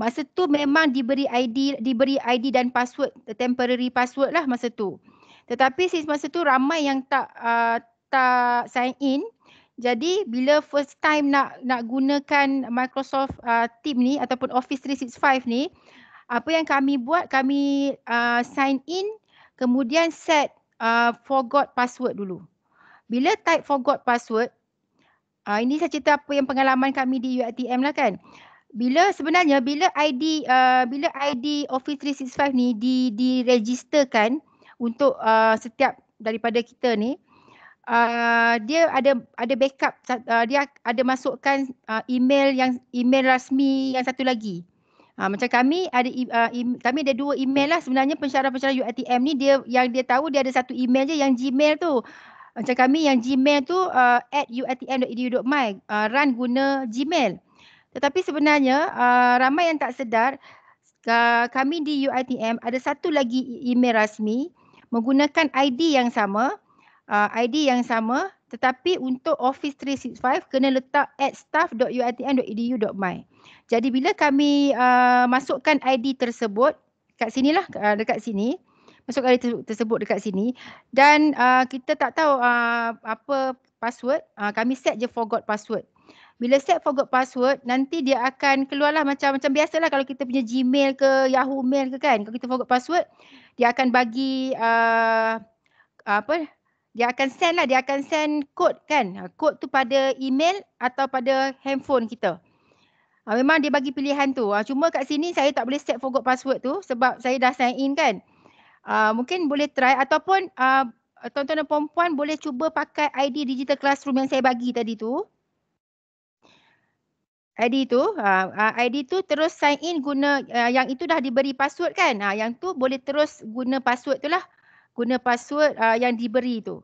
Masa tu memang diberi ID diberi ID dan password, temporary password lah masa tu. Tetapi since masa tu ramai yang tak uh, tak sign in. Jadi bila first time nak nak gunakan Microsoft uh, Team ni ataupun Office 365 ni, apa yang kami buat kami uh, sign in kemudian set uh, forgot password dulu. Bila type forgot password, uh, ini saya cerita apa yang pengalaman kami di UATM lah kan. Bila sebenarnya bila ID uh, bila ID Office 365 ni di registerkan untuk uh, setiap daripada kita ni uh, dia ada ada backup uh, dia ada masukkan uh, email yang email rasmi yang satu lagi uh, macam kami ada uh, email, kami ada dua email lah sebenarnya pensyarah-pensyarah UiTM ni dia yang dia tahu dia ada satu email je yang Gmail tu macam kami yang Gmail tu uh, at uitm.edu.my uh, run guna Gmail tetapi sebenarnya uh, ramai yang tak sedar uh, kami di UiTM ada satu lagi email rasmi menggunakan ID yang sama uh, ID yang sama tetapi untuk Office 365 kena letak at staff.uitn.edu.my. Jadi bila kami uh, masukkan ID tersebut kat sinilah uh, dekat sini masuk ID tersebut dekat sini dan uh, kita tak tahu uh, apa password uh, kami set je forgot password. Bila set forgot password nanti dia akan keluarlah macam macam biasalah kalau kita punya Gmail ke Yahoo mail ke kan kalau kita forgot password dia akan bagi uh, apa dia akan send lah, dia akan send kod kan. Kod ha, tu pada email atau pada handphone kita. Ha, memang dia bagi pilihan tu. Ha, cuma kat sini saya tak boleh set forgot password tu sebab saya dah sign in kan. Ha, mungkin boleh try ataupun ha, tuan-tuan dan perempuan boleh cuba pakai ID digital classroom yang saya bagi tadi tu. ID tu, ha, ha ID tu terus sign in guna, ha, yang itu dah diberi password kan. Ha, yang tu boleh terus guna password tu lah guna password uh, yang diberi tu.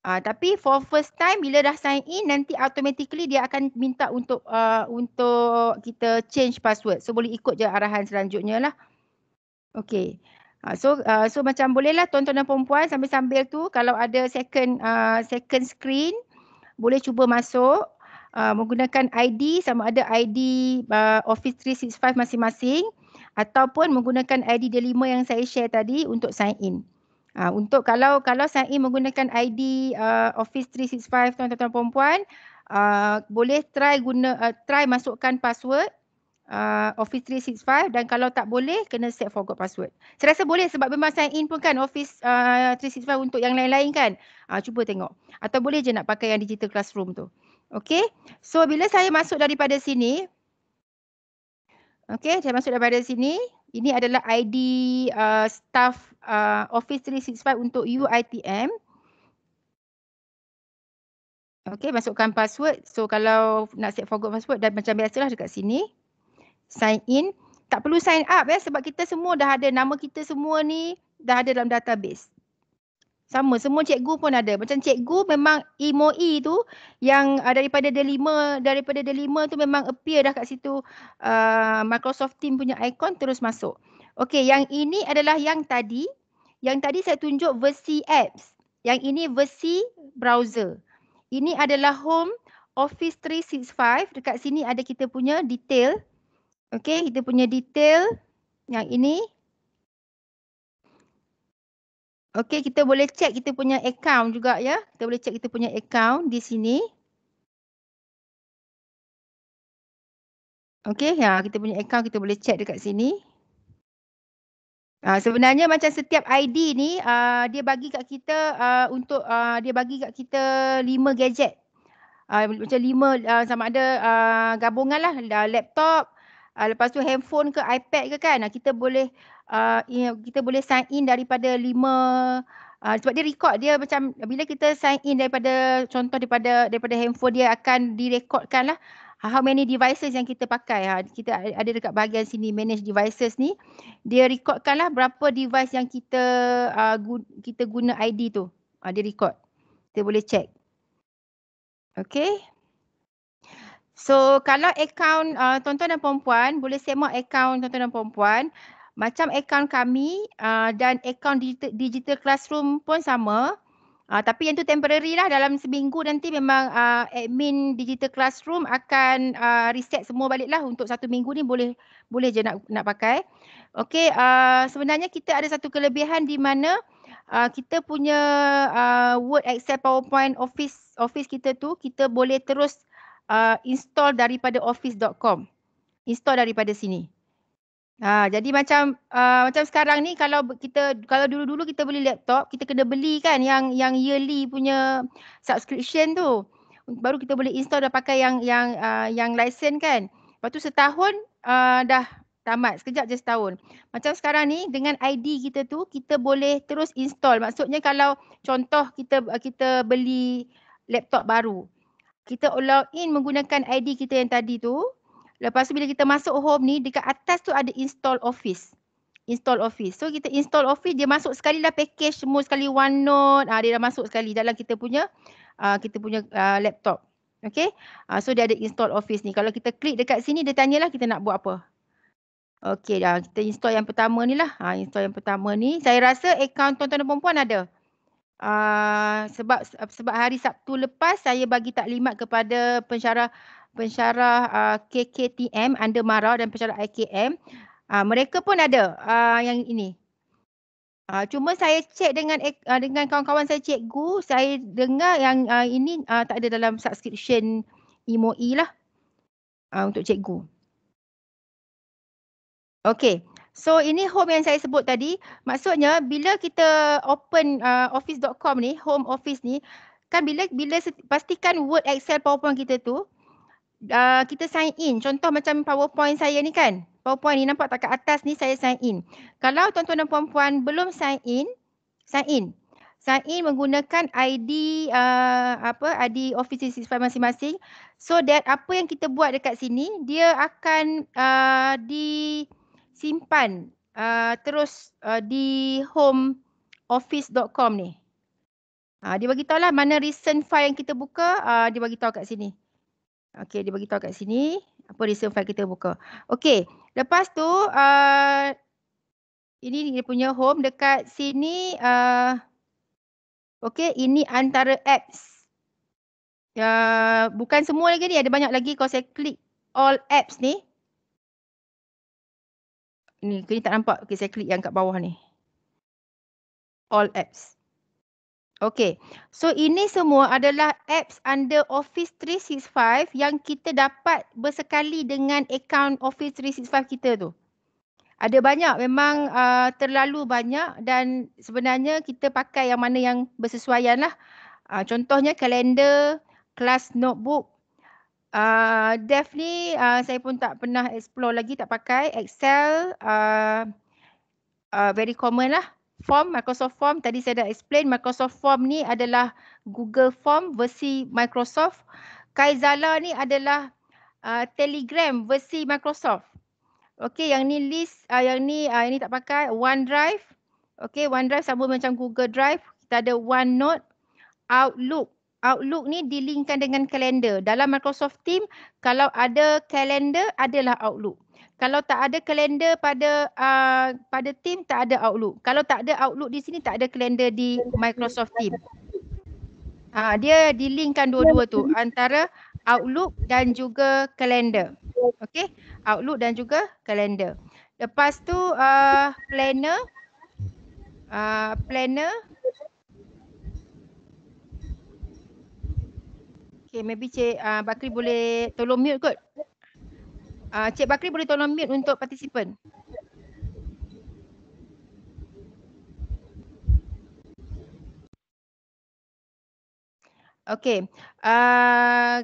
Uh, tapi for first time bila dah sign in nanti automatically dia akan minta untuk uh, untuk kita change password. So boleh ikut je arahan selanjutnya lah. Okay. So uh, so macam bolehlah tuan-tuan dan perempuan sambil-sambil tu kalau ada second uh, second screen boleh cuba masuk uh, menggunakan ID sama ada ID uh, Office 365 masing-masing ataupun menggunakan ID Delima yang saya share tadi untuk sign in. Ha, untuk kalau kalau sign in menggunakan ID uh, ah, Office 365 tuan-tuan puan-puan, uh, boleh try guna uh, try masukkan password uh, Office 365 dan kalau tak boleh kena set forgot password. Saya rasa boleh sebab memang sign in pun kan Office uh, 365 untuk yang lain-lain kan. Ha, cuba tengok. Atau boleh je nak pakai yang digital classroom tu. Okay. So bila saya masuk daripada sini, Okay, saya masuk daripada sini. Ini adalah ID uh, staff uh, Office 365 untuk UITM. Okay, masukkan password. So kalau nak set forgot password dan macam biasalah dekat sini. Sign in. Tak perlu sign up ya sebab kita semua dah ada nama kita semua ni dah ada dalam database. Sama semua cikgu pun ada. Macam cikgu memang emoi tu yang uh, daripada delima daripada delima tu memang appear dah kat situ uh, Microsoft Team punya icon terus masuk. Okey, yang ini adalah yang tadi. Yang tadi saya tunjuk versi apps. Yang ini versi browser. Ini adalah home Office 365. Dekat sini ada kita punya detail. Okey, kita punya detail. Yang ini Okey, kita boleh check kita punya account juga ya. Kita boleh check kita punya account di sini. Okey, ya, kita punya account kita boleh check dekat sini. Uh, sebenarnya macam setiap ID ni uh, dia bagi kat kita uh, untuk uh, dia bagi kat kita lima gadget. Uh, macam 5 uh, sama ada uh, gabungan lah laptop, uh, lepas tu handphone ke iPad ke kan. Uh, kita boleh Uh, kita boleh sign in daripada lima Uh, sebab dia record dia macam bila kita sign in daripada contoh daripada daripada handphone dia akan direkodkan lah how many devices yang kita pakai ha. kita ada dekat bahagian sini manage devices ni dia recordkan lah berapa device yang kita uh, gu- kita guna ID tu uh, dia record kita boleh check okay so kalau account uh, tuan-tuan dan perempuan boleh semak account tuan-tuan dan perempuan macam akaun kami uh, dan akaun digital, digital classroom pun sama uh, tapi yang tu temporary lah dalam seminggu nanti memang uh, admin digital classroom akan uh, reset semua balik lah untuk satu minggu ni boleh boleh je nak nak pakai okey uh, sebenarnya kita ada satu kelebihan di mana Uh, kita punya uh, Word, Excel, PowerPoint, Office office kita tu kita boleh terus uh, install daripada office.com. Install daripada sini. Ha, jadi macam uh, macam sekarang ni kalau kita kalau dulu-dulu kita beli laptop kita kena beli kan yang yang yearly punya subscription tu baru kita boleh install dan pakai yang yang uh, yang license kan. Lepas tu setahun uh, dah tamat sekejap je setahun. Macam sekarang ni dengan ID kita tu kita boleh terus install. Maksudnya kalau contoh kita uh, kita beli laptop baru kita log in menggunakan ID kita yang tadi tu Lepas tu bila kita masuk home ni dekat atas tu ada install office. Install office. So kita install office dia masuk sekali lah package semua sekali OneNote. Ha, dia dah masuk sekali dalam kita punya uh, kita punya uh, laptop. Okay. Uh, so dia ada install office ni. Kalau kita klik dekat sini dia tanyalah kita nak buat apa. Okay dah. Kita install yang pertama ni lah. Ha, install yang pertama ni. Saya rasa account tuan-tuan dan perempuan ada. Uh, sebab sebab hari Sabtu lepas saya bagi taklimat kepada pensyarah pensyarah uh, KKTM, Anda Mara dan pensyarah IKM. Uh, mereka pun ada uh, yang ini. Uh, cuma saya cek dengan uh, dengan kawan-kawan saya cikgu, saya dengar yang uh, ini uh, tak ada dalam subscription IMOI e lah uh, untuk cikgu. Okay. So ini home yang saya sebut tadi. Maksudnya bila kita open uh, office.com ni, home office ni, kan bila bila pastikan Word, Excel, PowerPoint kita tu, uh, kita sign in. Contoh macam PowerPoint saya ni kan. PowerPoint ni nampak tak kat atas ni saya sign in. Kalau tuan-tuan dan puan-puan belum sign in, sign in. Sign in menggunakan ID uh, ah, apa ID Office 365 masing-masing. So that apa yang kita buat dekat sini, dia akan uh, disimpan uh, terus uh, di homeoffice.com ni. Uh, dia bagitahulah mana recent file yang kita buka, uh, dia bagitahu kat sini. Okey, dia bagi kat sini apa resume file kita buka. Okey, lepas tu uh, ini dia punya home dekat sini uh, Okey, ini antara apps. Uh, bukan semua lagi ni, ada banyak lagi kalau saya klik all apps ni. Ni, kini tak nampak. Okey, saya klik yang kat bawah ni. All apps. Okay, so ini semua adalah apps under Office 365 yang kita dapat bersekali dengan account Office 365 kita tu. Ada banyak memang uh, terlalu banyak dan sebenarnya kita pakai yang mana yang bersesuaian lah. Uh, contohnya kalender, kelas notebook. Uh, Dev uh, saya pun tak pernah explore lagi tak pakai. Excel, uh, uh, very common lah form Microsoft Form tadi saya dah explain Microsoft Form ni adalah Google Form versi Microsoft. Kaizala ni adalah uh, Telegram versi Microsoft. Okey yang ni list uh, yang ni uh, ini tak pakai OneDrive. Okey OneDrive sama macam Google Drive. Kita ada OneNote, Outlook. Outlook ni dilinkkan dengan kalender. Dalam Microsoft Team kalau ada kalender adalah Outlook. Kalau tak ada kalender pada uh, pada team tak ada Outlook. Kalau tak ada Outlook di sini tak ada kalender di Microsoft Team. Uh, dia linkkan dua-dua tu antara Outlook dan juga kalender. Okay. Outlook dan juga kalender. Lepas tu uh, planner. Uh, planner. Okay maybe Cik uh, Bakri boleh tolong mute kot. Uh, Cik Bakri boleh tolong mute untuk partisipan. Okay. Uh, ah,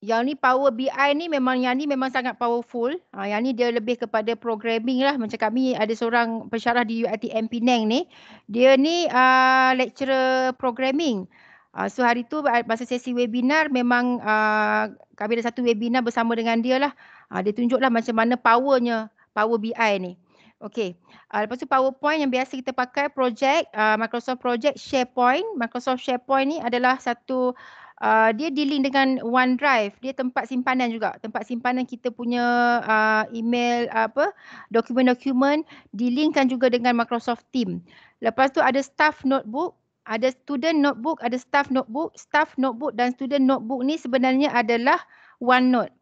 yang ni Power BI ni memang yang ni memang sangat powerful. Ha, yang ni dia lebih kepada programming lah. Macam kami ada seorang pensyarah di UiTM Penang ni. Dia ni uh, lecturer programming. Uh, so hari tu masa sesi webinar memang uh, kami ada satu webinar bersama dengan dia lah. Uh, dia lah macam mana powernya Power BI ni. Okay. Uh, lepas tu PowerPoint yang biasa kita pakai project uh, Microsoft Project SharePoint. Microsoft SharePoint ni adalah satu uh, dia dealing dengan OneDrive. Dia tempat simpanan juga. Tempat simpanan kita punya uh, email uh, apa dokumen-dokumen dilinkkan juga dengan Microsoft Team. Lepas tu ada staff notebook ada student notebook, ada staff notebook. Staff notebook dan student notebook ni sebenarnya adalah OneNote.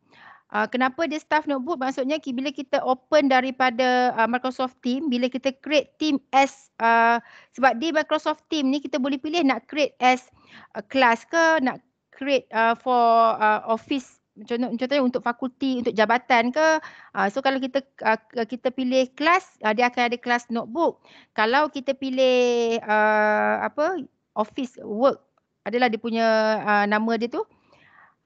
Uh, ah, kenapa dia staff notebook? Maksudnya bila kita open daripada uh, Microsoft Team, bila kita create team as uh, sebab di Microsoft Team ni kita boleh pilih nak create as uh, class ke, nak create uh, for uh, office contoh contohnya untuk fakulti untuk jabatan ke uh, so kalau kita uh, kita pilih kelas uh, dia akan ada kelas notebook kalau kita pilih uh, apa office work adalah dia punya uh, nama dia tu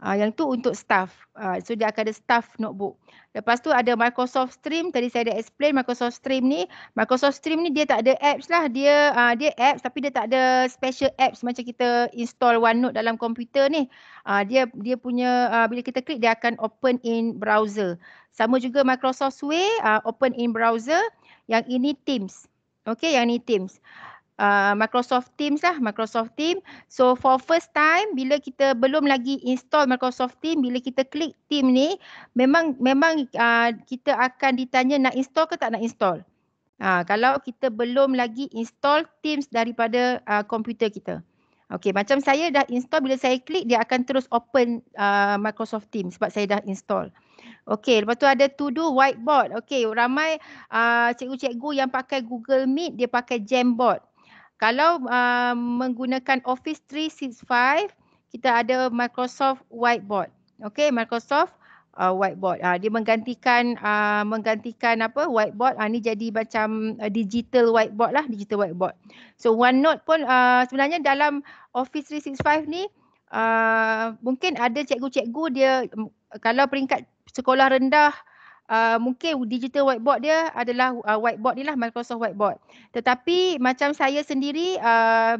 Uh, yang tu untuk staff. Uh, so dia akan ada staff notebook. Lepas tu ada Microsoft Stream. Tadi saya dah explain Microsoft Stream ni. Microsoft Stream ni dia tak ada apps lah. Dia uh, dia apps tapi dia tak ada special apps macam kita install OneNote dalam komputer ni. Uh, dia dia punya uh, bila kita klik dia akan open in browser. Sama juga Microsoft Sway uh, open in browser. Yang ini Teams. Okay yang ni Teams uh, Microsoft Teams lah, Microsoft Teams. So for first time bila kita belum lagi install Microsoft Teams, bila kita klik Team ni, memang memang uh, kita akan ditanya nak install ke tak nak install. Uh, kalau kita belum lagi install Teams daripada uh, komputer kita. Okay, macam saya dah install, bila saya klik dia akan terus open uh, Microsoft Teams sebab saya dah install. Okay, lepas tu ada to do whiteboard. Okay, ramai uh, cikgu-cikgu yang pakai Google Meet, dia pakai Jamboard kalau uh, menggunakan Office 365 kita ada Microsoft Whiteboard. Okey Microsoft uh, Whiteboard. Uh, dia menggantikan uh, menggantikan apa whiteboard uh, jadi macam uh, digital whiteboard lah, digital whiteboard. So OneNote pun uh, sebenarnya dalam Office 365 ni uh, mungkin ada cikgu-cikgu dia kalau peringkat sekolah rendah Ah, mungkin digital whiteboard dia adalah uh, whiteboard ni lah Microsoft whiteboard. Tetapi macam saya sendiri uh,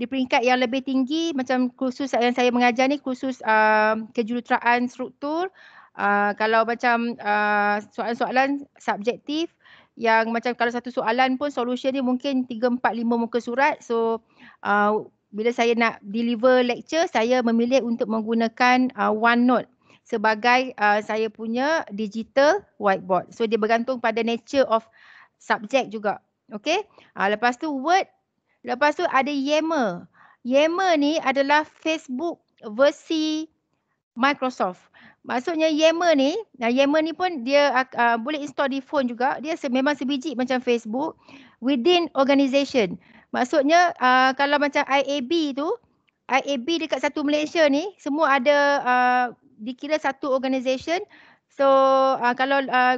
di peringkat yang lebih tinggi macam kursus yang saya mengajar ni kursus uh, kejuruteraan struktur uh, kalau macam uh, soalan-soalan subjektif yang macam kalau satu soalan pun solution ni mungkin 3 4 5 muka surat so uh, bila saya nak deliver lecture saya memilih untuk menggunakan uh, OneNote sebagai uh, saya punya digital whiteboard. So dia bergantung pada nature of subject juga. Okay. Uh, lepas tu word. Lepas tu ada Yammer. Yammer ni adalah Facebook versi Microsoft. Maksudnya Yammer ni, nah Yammer ni pun dia uh, boleh install di phone juga. Dia se memang sebiji macam Facebook within organisation. Maksudnya uh, kalau macam IAB tu, IAB dekat satu Malaysia ni semua ada uh, dikira satu organisasi. So uh, kalau uh,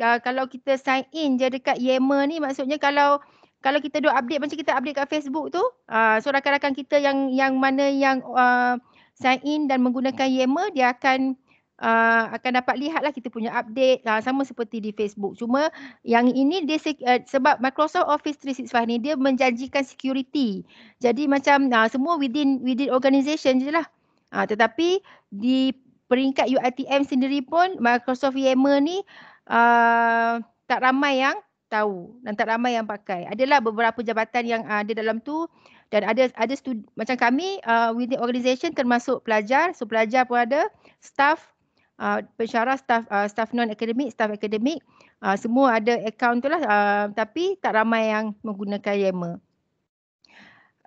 uh, kalau kita sign in je dekat Yammer ni maksudnya kalau kalau kita duk update macam kita update kat Facebook tu uh, so rakan-rakan kita yang yang mana yang uh, sign in dan menggunakan Yammer dia akan uh, akan dapat lihatlah kita punya update uh, sama seperti di Facebook. Cuma yang ini dia uh, sebab Microsoft Office 365 ni dia menjanjikan security. Jadi macam uh, semua within within organisation je lah. Uh, tetapi di peringkat UITM sendiri pun Microsoft Yammer ni uh, tak ramai yang tahu dan tak ramai yang pakai. Adalah beberapa jabatan yang uh, ada dalam tu dan ada ada studi- macam kami uh, within organisation termasuk pelajar, so pelajar pun ada, staff uh, pensyarah, staff uh, staff non akademik, staff akademik, uh, semua ada account tu lah uh, tapi tak ramai yang menggunakan Yammer.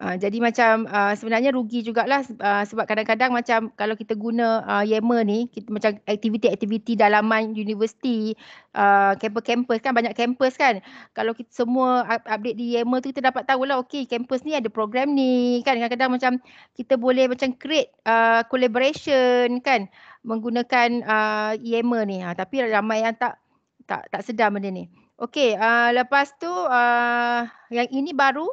Ah, jadi macam uh, sebenarnya rugi jugalah uh, sebab kadang-kadang macam kalau kita guna uh, Yammer ni kita, macam aktiviti-aktiviti dalaman universiti kampus-kampus uh, kan banyak kampus kan kalau kita semua update di Yammer tu kita dapat lah okey kampus ni ada program ni kan kadang-kadang macam kita boleh macam create uh, collaboration kan menggunakan uh, Yammer ni ha, tapi ramai yang tak tak tak sedar benda ni. Okey, uh, lepas tu uh, yang ini baru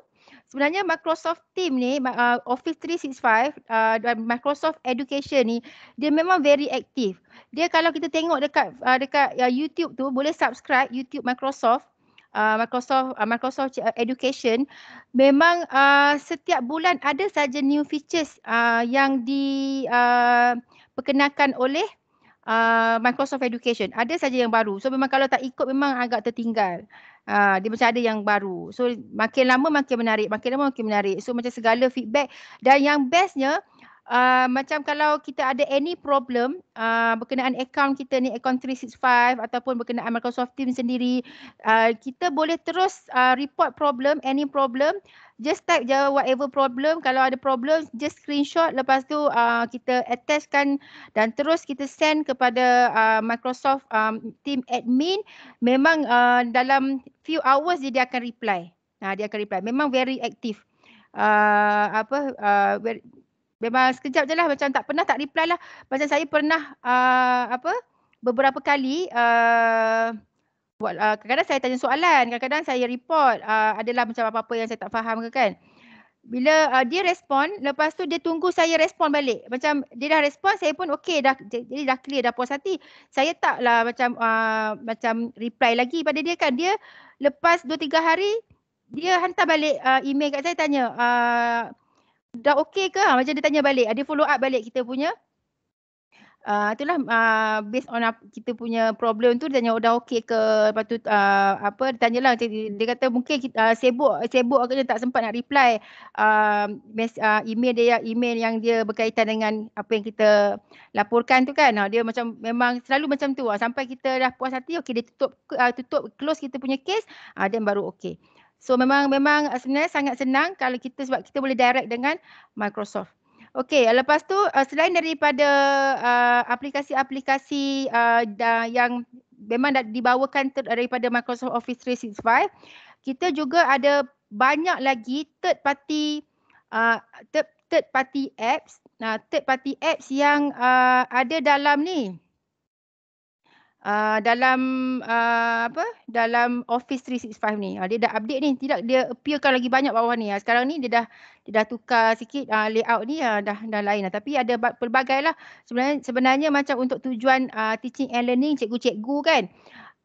sebenarnya Microsoft Team ni uh, Office 365 uh, dan Microsoft Education ni dia memang very active. Dia kalau kita tengok dekat uh, dekat uh, YouTube tu boleh subscribe YouTube Microsoft Uh, Microsoft uh, Microsoft uh, Education memang uh, setiap bulan ada saja new features uh, yang diperkenalkan uh, oleh uh, Microsoft Education ada saja yang baru so memang kalau tak ikut memang agak tertinggal uh, Uh, dia macam ada yang baru. So makin lama makin menarik, makin lama makin menarik. So macam segala feedback dan yang bestnya uh, macam kalau kita ada any problem uh, berkenaan account kita ni account 365 ataupun berkenaan Microsoft Teams sendiri uh, kita boleh terus uh, report problem any problem just type je whatever problem kalau ada problem just screenshot lepas tu uh, kita attachkan dan terus kita send kepada uh, Microsoft um, Team admin memang uh, dalam few hours dia akan reply nah dia akan reply memang very active uh, apa uh, very, Memang sekejap je lah macam tak pernah tak reply lah. Macam saya pernah uh, apa beberapa kali uh, buat, uh, kadang-kadang saya tanya soalan, kadang-kadang saya report uh, adalah macam apa-apa yang saya tak faham ke kan. Bila uh, dia respon, lepas tu dia tunggu saya respon balik. Macam dia dah respon, saya pun okey dah jadi dah clear dah puas hati. Saya lah macam uh, macam reply lagi pada dia kan. Dia lepas dua tiga hari dia hantar balik uh, email kat saya tanya uh, dah okay ke? Ah, macam dia tanya balik. Ada follow up balik kita punya. Uh, itulah uh, based on kita punya problem tu dia tanya oh, dah okey ke lepas tu uh, apa dia tanyalah dia kata mungkin kita, uh, sibuk sibuk agaknya tak sempat nak reply uh, mes, uh, email dia email yang dia berkaitan dengan apa yang kita laporkan tu kan dia macam memang selalu macam tu sampai kita dah puas hati okey dia tutup uh, tutup close kita punya case uh, then baru okey So memang memang eh, sebenarnya sangat senang kalau kita sebab kita boleh direct dengan Microsoft. Okey, lepas tu uh, selain daripada eh, aplikasi-aplikasi uh, yang memang dah dibawakan daripada Microsoft Office 365, kita juga ada banyak lagi third party uh, third, third party apps, uh, third party apps yang uh, ada dalam ni uh, dalam uh, apa dalam Office 365 ni. Uh, dia dah update ni. Tidak dia appearkan lagi banyak bawah ni. Uh, sekarang ni dia dah dia dah tukar sikit uh, layout ni uh, dah dah lain lah. Tapi ada pelbagai lah. Sebenarnya sebenarnya macam untuk tujuan uh, teaching and learning cikgu-cikgu kan.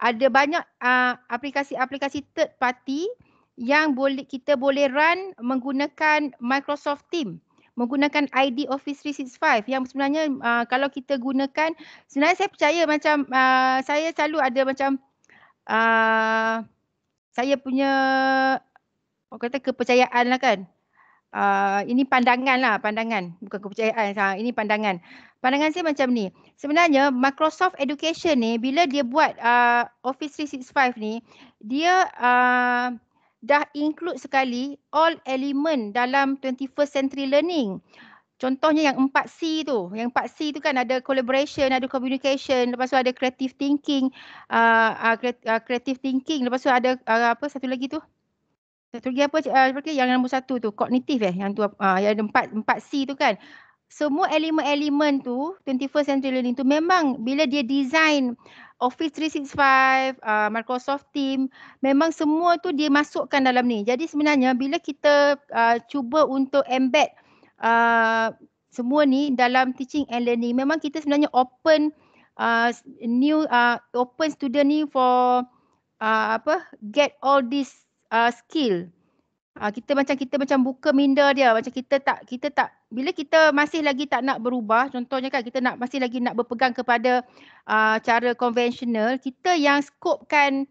Ada banyak uh, aplikasi-aplikasi third party yang boleh kita boleh run menggunakan Microsoft Teams menggunakan ID Office 365 yang sebenarnya uh, kalau kita gunakan sebenarnya saya percaya macam uh, saya selalu ada macam uh, saya punya orang kata kepercayaan lah kan uh, ini pandangan lah pandangan bukan kepercayaan uh, ini pandangan pandangan saya macam ni sebenarnya Microsoft Education ni bila dia buat uh, Office 365 ni dia uh, dah include sekali all element dalam 21st century learning. Contohnya yang 4C tu. Yang 4C tu kan ada collaboration, ada communication, lepas tu ada creative thinking, uh, uh, uh, creative thinking, lepas tu ada uh, apa satu lagi tu? Satu lagi apa? Uh, yang nombor satu tu, kognitif eh. Yang tu uh, yang ada 4, 4C tu kan. Semua elemen-elemen tu 21st century learning tu memang bila dia design Office 365, uh, Microsoft Team memang semua tu dia masukkan dalam ni. Jadi sebenarnya bila kita uh, cuba untuk embed uh, semua ni dalam teaching and learning memang kita sebenarnya open uh, new uh, open student ni for uh, apa get all this uh, skill. Ha, kita macam kita macam buka minda dia macam kita tak kita tak bila kita masih lagi tak nak berubah contohnya kan kita nak masih lagi nak berpegang kepada uh, cara konvensional kita yang skopkan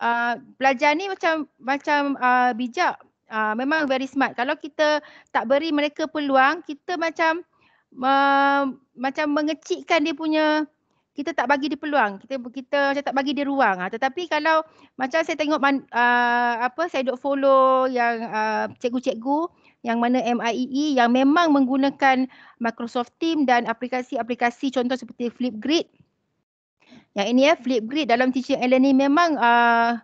uh, ah, pelajar ni macam macam uh, bijak uh, memang very smart kalau kita tak beri mereka peluang kita macam uh, macam mengecikkan dia punya kita tak bagi dia peluang kita kita macam tak bagi dia ruang ah tetapi kalau macam saya tengok man, uh, apa saya dok follow yang uh, cikgu-cikgu yang mana MIEE yang memang menggunakan Microsoft Team dan aplikasi-aplikasi contoh seperti Flipgrid yang ini ya eh, Flipgrid dalam teaching and learning memang uh,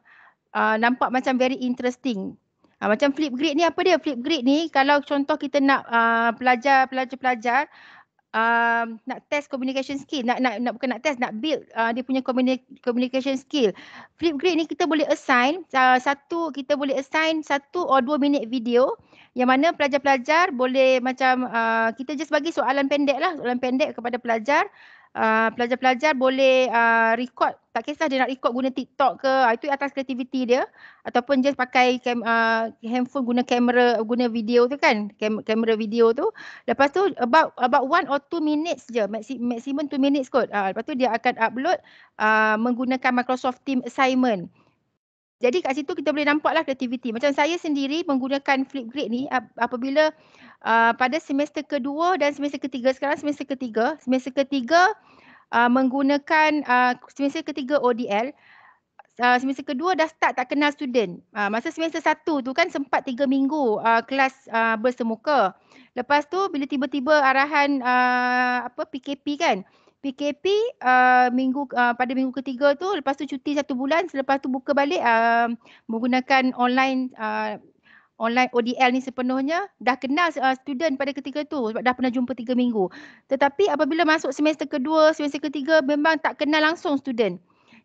uh, nampak macam very interesting uh, macam Flipgrid ni apa dia Flipgrid ni kalau contoh kita nak uh, pelajar pelajar-pelajar um, nak test communication skill nak nak nak bukan nak test nak build uh, dia punya communication skill flipgrid ni kita boleh assign uh, satu kita boleh assign satu or dua minit video yang mana pelajar-pelajar boleh macam uh, kita just bagi soalan pendek lah soalan pendek kepada pelajar Ah, pelajar-pelajar uh, boleh uh, record tak kisah dia nak record guna TikTok ke uh, itu atas kreativiti dia ataupun just pakai cam, uh, handphone guna kamera guna video tu kan kamera video tu lepas tu about about one or two minutes je maksimum two minutes kot uh, lepas tu dia akan upload uh, menggunakan Microsoft Team assignment jadi kat situ kita boleh nampaklah kreativiti macam saya sendiri menggunakan Flipgrid ni apabila uh, uh, pada semester kedua dan semester ketiga. Sekarang semester ketiga. Semester ketiga uh, menggunakan uh, semester ketiga ODL. Uh, semester kedua dah start tak kenal student. Uh, masa semester satu tu kan sempat tiga minggu uh, kelas uh, bersemuka. Lepas tu bila tiba-tiba arahan uh, apa PKP kan. PKP uh, minggu uh, pada minggu ketiga tu lepas tu cuti satu bulan selepas tu buka balik uh, menggunakan online uh, online ODL ni sepenuhnya dah kenal uh, student pada ketika tu sebab dah pernah jumpa tiga minggu. Tetapi apabila masuk semester kedua, semester ketiga memang tak kenal langsung student.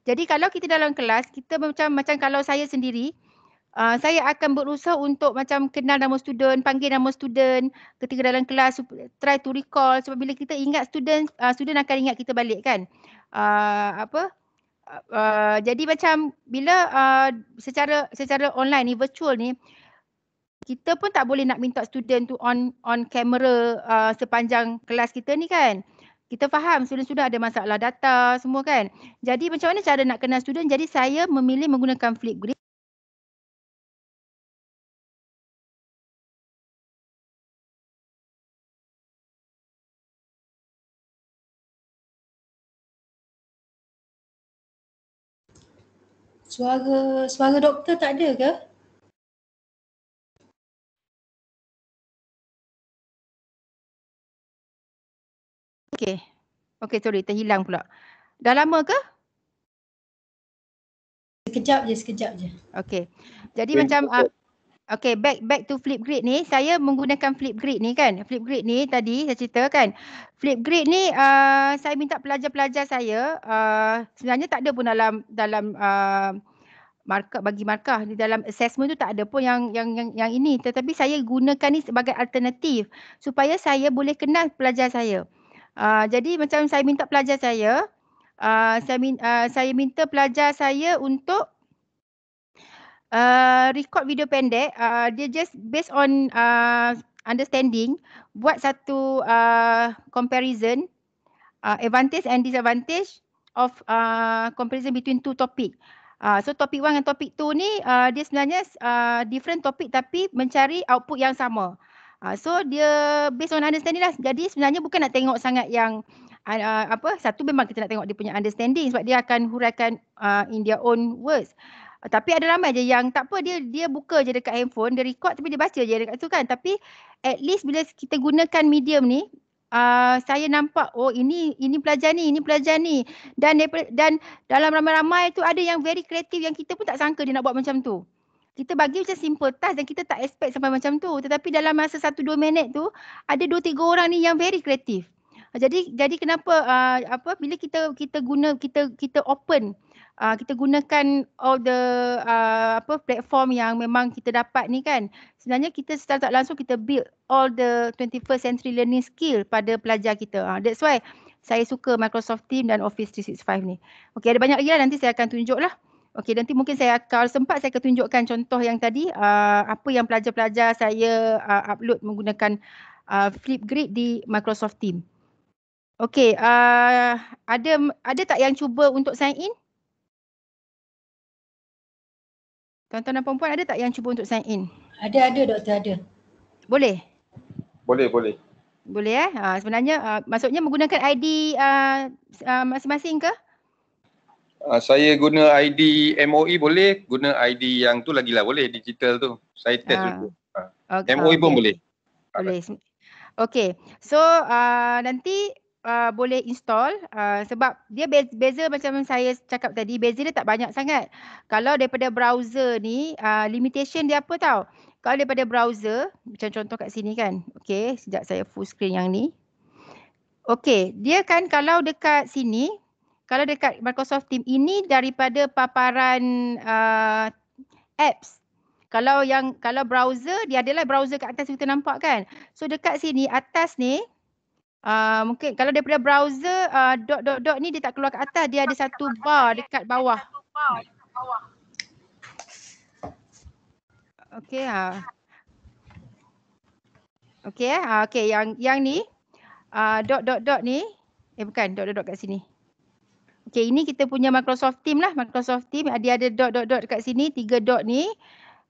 Jadi kalau kita dalam kelas, kita macam macam kalau saya sendiri, uh, saya akan berusaha untuk macam kenal nama student, panggil nama student ketika dalam kelas, try to recall sebab bila kita ingat student, uh, student akan ingat kita balik kan. Uh, apa? Uh, uh jadi macam bila uh, secara secara online ni virtual ni kita pun tak boleh nak minta student tu on on camera uh, sepanjang kelas kita ni kan. Kita faham student sudah ada masalah data semua kan. Jadi macam mana cara nak kenal student? Jadi saya memilih menggunakan Flipgrid. Suara suara doktor tak ada ke? Okay. Okay, sorry. Terhilang pula. Dah lama ke? Sekejap je, sekejap je. Okay. Jadi Wait. macam... Uh, Okay, ah, back back to flip grid ni, saya menggunakan flip grid ni kan. Flip grid ni tadi saya cerita kan. grid ni uh, saya minta pelajar-pelajar saya, uh, sebenarnya tak ada pun dalam dalam uh, markah bagi markah. Di dalam assessment tu tak ada pun yang, yang yang yang ini. Tetapi saya gunakan ni sebagai alternatif supaya saya boleh kenal pelajar saya. Ah, jadi macam saya minta pelajar saya, uh, saya, min, uh, saya minta pelajar saya untuk uh, record video pendek. Uh, dia just based on uh, understanding, buat satu uh, comparison uh, advantage and disadvantage of uh, comparison between two topic. Uh, so topik 1 dan topik 2 ni uh, dia sebenarnya uh, different topik tapi mencari output yang sama. Uh, so dia based on understanding lah. Jadi sebenarnya bukan nak tengok sangat yang uh, apa satu memang kita nak tengok dia punya understanding sebab dia akan huraikan uh, in their own words. Uh, tapi ada ramai je yang tak apa dia dia buka je dekat handphone, dia record tapi dia baca je dekat tu kan. Tapi at least bila kita gunakan medium ni Uh, saya nampak oh ini ini pelajar ni ini pelajar ni dan dan dalam ramai-ramai tu ada yang very kreatif yang kita pun tak sangka dia nak buat macam tu kita bagi macam simple task dan kita tak expect sampai macam tu tetapi dalam masa satu dua minit tu ada dua tiga orang ni yang very kreatif ah, jadi jadi kenapa uh, apa bila kita kita guna kita kita open uh, kita gunakan all the uh, apa platform yang memang kita dapat ni kan sebenarnya kita start tak langsung kita build all the 21st century learning skill pada pelajar kita uh, that's why saya suka Microsoft Teams dan Office 365 ni. Okey ada banyak lagi lah nanti saya akan tunjuk lah. Okey nanti mungkin saya kalau sempat saya ketunjukkan contoh yang tadi uh, apa yang pelajar-pelajar saya uh, upload menggunakan uh, Flipgrid di Microsoft Team. Okey uh, ada ada tak yang cuba untuk sign in? Tuan-tuan dan puan-puan ada tak yang cuba untuk sign in? Ada ada doktor ada. Boleh. Boleh boleh. Boleh eh? Uh, sebenarnya uh, maksudnya menggunakan ID masing-masing uh, uh, ke? Ah, saya guna ID MOE boleh, guna ID yang tu lagi lah boleh digital tu. Saya test ah. dulu. Ah. Okay. MOE okay. pun boleh. Boleh. Okay. So uh, nanti Uh, boleh install uh, sebab dia beza, beza macam saya cakap tadi beza dia tak banyak sangat kalau daripada browser ni uh, limitation dia apa tau kalau daripada browser macam contoh kat sini kan okey sejak saya full screen yang ni okey dia kan kalau dekat sini kalau dekat Microsoft Teams ini daripada paparan uh, apps kalau yang kalau browser dia adalah browser kat atas kita nampak kan so dekat sini atas ni uh, mungkin kalau daripada browser uh, dot dot dot ni dia tak keluar kat atas dia ada satu bar dekat bawah okey ha okey eh okey yang yang ni uh, dot dot dot ni eh bukan dot dot dot kat sini Okay, ini kita punya Microsoft Team lah. Microsoft Team, dia ada dot dot dot dekat sini. Tiga dot ni.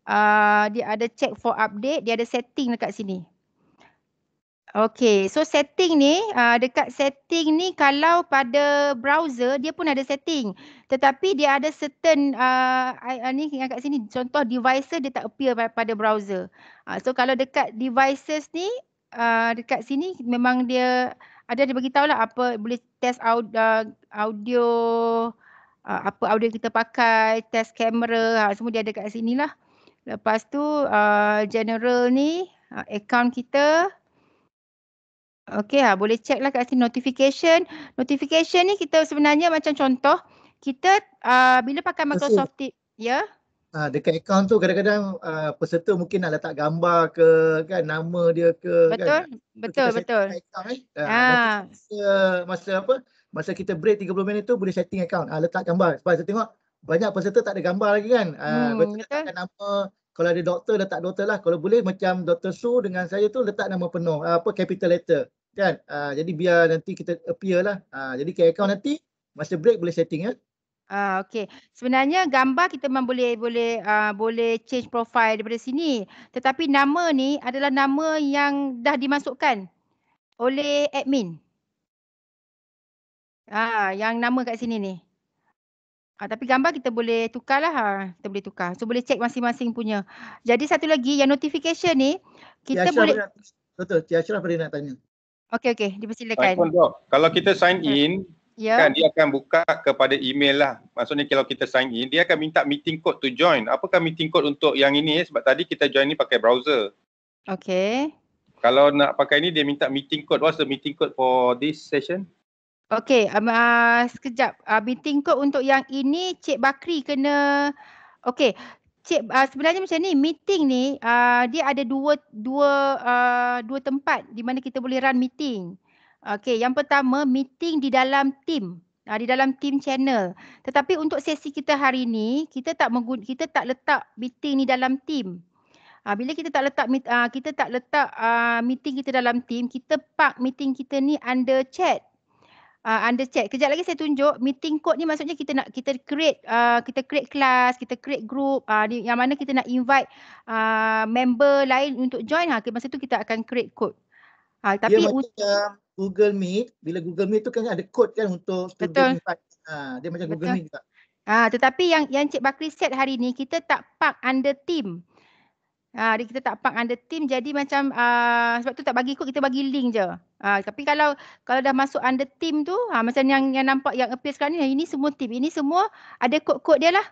Uh, dia ada check for update. Dia ada setting dekat sini. Okay, so setting ni, uh, dekat setting ni kalau pada browser dia pun ada setting. Tetapi dia ada certain, uh, ni yang kat sini, contoh devices dia tak appear pada browser. Uh, so kalau dekat devices ni, uh, dekat sini memang dia ada dia beritahu lah apa boleh test uh, audio, audio uh, apa audio kita pakai, test kamera, ha, semua dia ada kat sini lah. Lepas tu uh, general ni, account kita. Okay, ha, boleh check lah kat sini notification. Notification ni kita sebenarnya macam contoh, kita bila pakai Microsoft ya. Yeah? uh, dekat akaun tu kadang-kadang uh, peserta mungkin nak letak gambar ke kan nama dia ke betul kan. betul betul account, eh. uh, masa, ha. masa apa masa kita break 30 minit tu boleh setting akaun uh, letak gambar sebab saya tengok banyak peserta tak ada gambar lagi kan uh, hmm, betul letakkan nama kalau ada doktor letak doktor lah kalau boleh macam doktor Su dengan saya tu letak nama penuh uh, apa capital letter kan uh, jadi biar nanti kita appear lah uh, jadi ke account nanti masa break boleh setting ya eh. Ah uh, okey. Sebenarnya gambar kita memang boleh boleh uh, boleh change profile daripada sini. Tetapi nama ni adalah nama yang dah dimasukkan oleh admin. Ah uh, yang nama kat sini ni. Ah uh, tapi gambar kita boleh tukarlah. Ha. Ah, kita boleh tukar. So boleh check masing-masing punya. Jadi satu lagi yang notification ni kita Tia boleh Betul, Tia Ashraf boleh nak tanya. Okey okey, dipersilakan. Kalau kita sign ya. in, Yeah. Kan dia akan buka kepada email lah. Maksudnya kalau kita sign in, dia akan minta meeting code to join. Apakah meeting code untuk yang ini? Eh, sebab tadi kita join ni pakai browser. Okay. Kalau nak pakai ni, dia minta meeting code. What's the meeting code for this session? Okay, um, uh, sekejap. Uh, meeting code untuk yang ini, Cik Bakri kena... Okay, Cik, uh, sebenarnya macam ni, meeting ni, uh, dia ada dua dua uh, dua tempat di mana kita boleh run meeting. Okey, yang pertama meeting di dalam team, uh, di dalam team channel. Tetapi untuk sesi kita hari ini, kita tak menggun- kita tak letak meeting ni dalam team. Uh, bila kita tak letak meet, ah, kita tak letak uh, meeting kita dalam team, kita park meeting kita ni under chat. Uh, under chat. Kejap lagi saya tunjuk meeting code ni maksudnya kita nak kita create uh, kita create kelas, kita create group uh, ni, yang mana kita nak invite uh, member lain untuk join. Ha. Masa tu kita akan create code. Uh, tapi ya, Google Meet, bila Google Meet tu kan ada kod kan untuk Betul. Ha, dia macam Betul. Google Meet juga. Ha, tetapi yang yang Cik Bakri set hari ni kita tak park under team. Ha, kita tak park under team jadi macam uh, sebab tu tak bagi kod kita bagi link je. Ha, tapi kalau kalau dah masuk under team tu ha, macam yang yang nampak yang appear sekarang ni ini semua team. Ini semua ada kod-kod dia lah.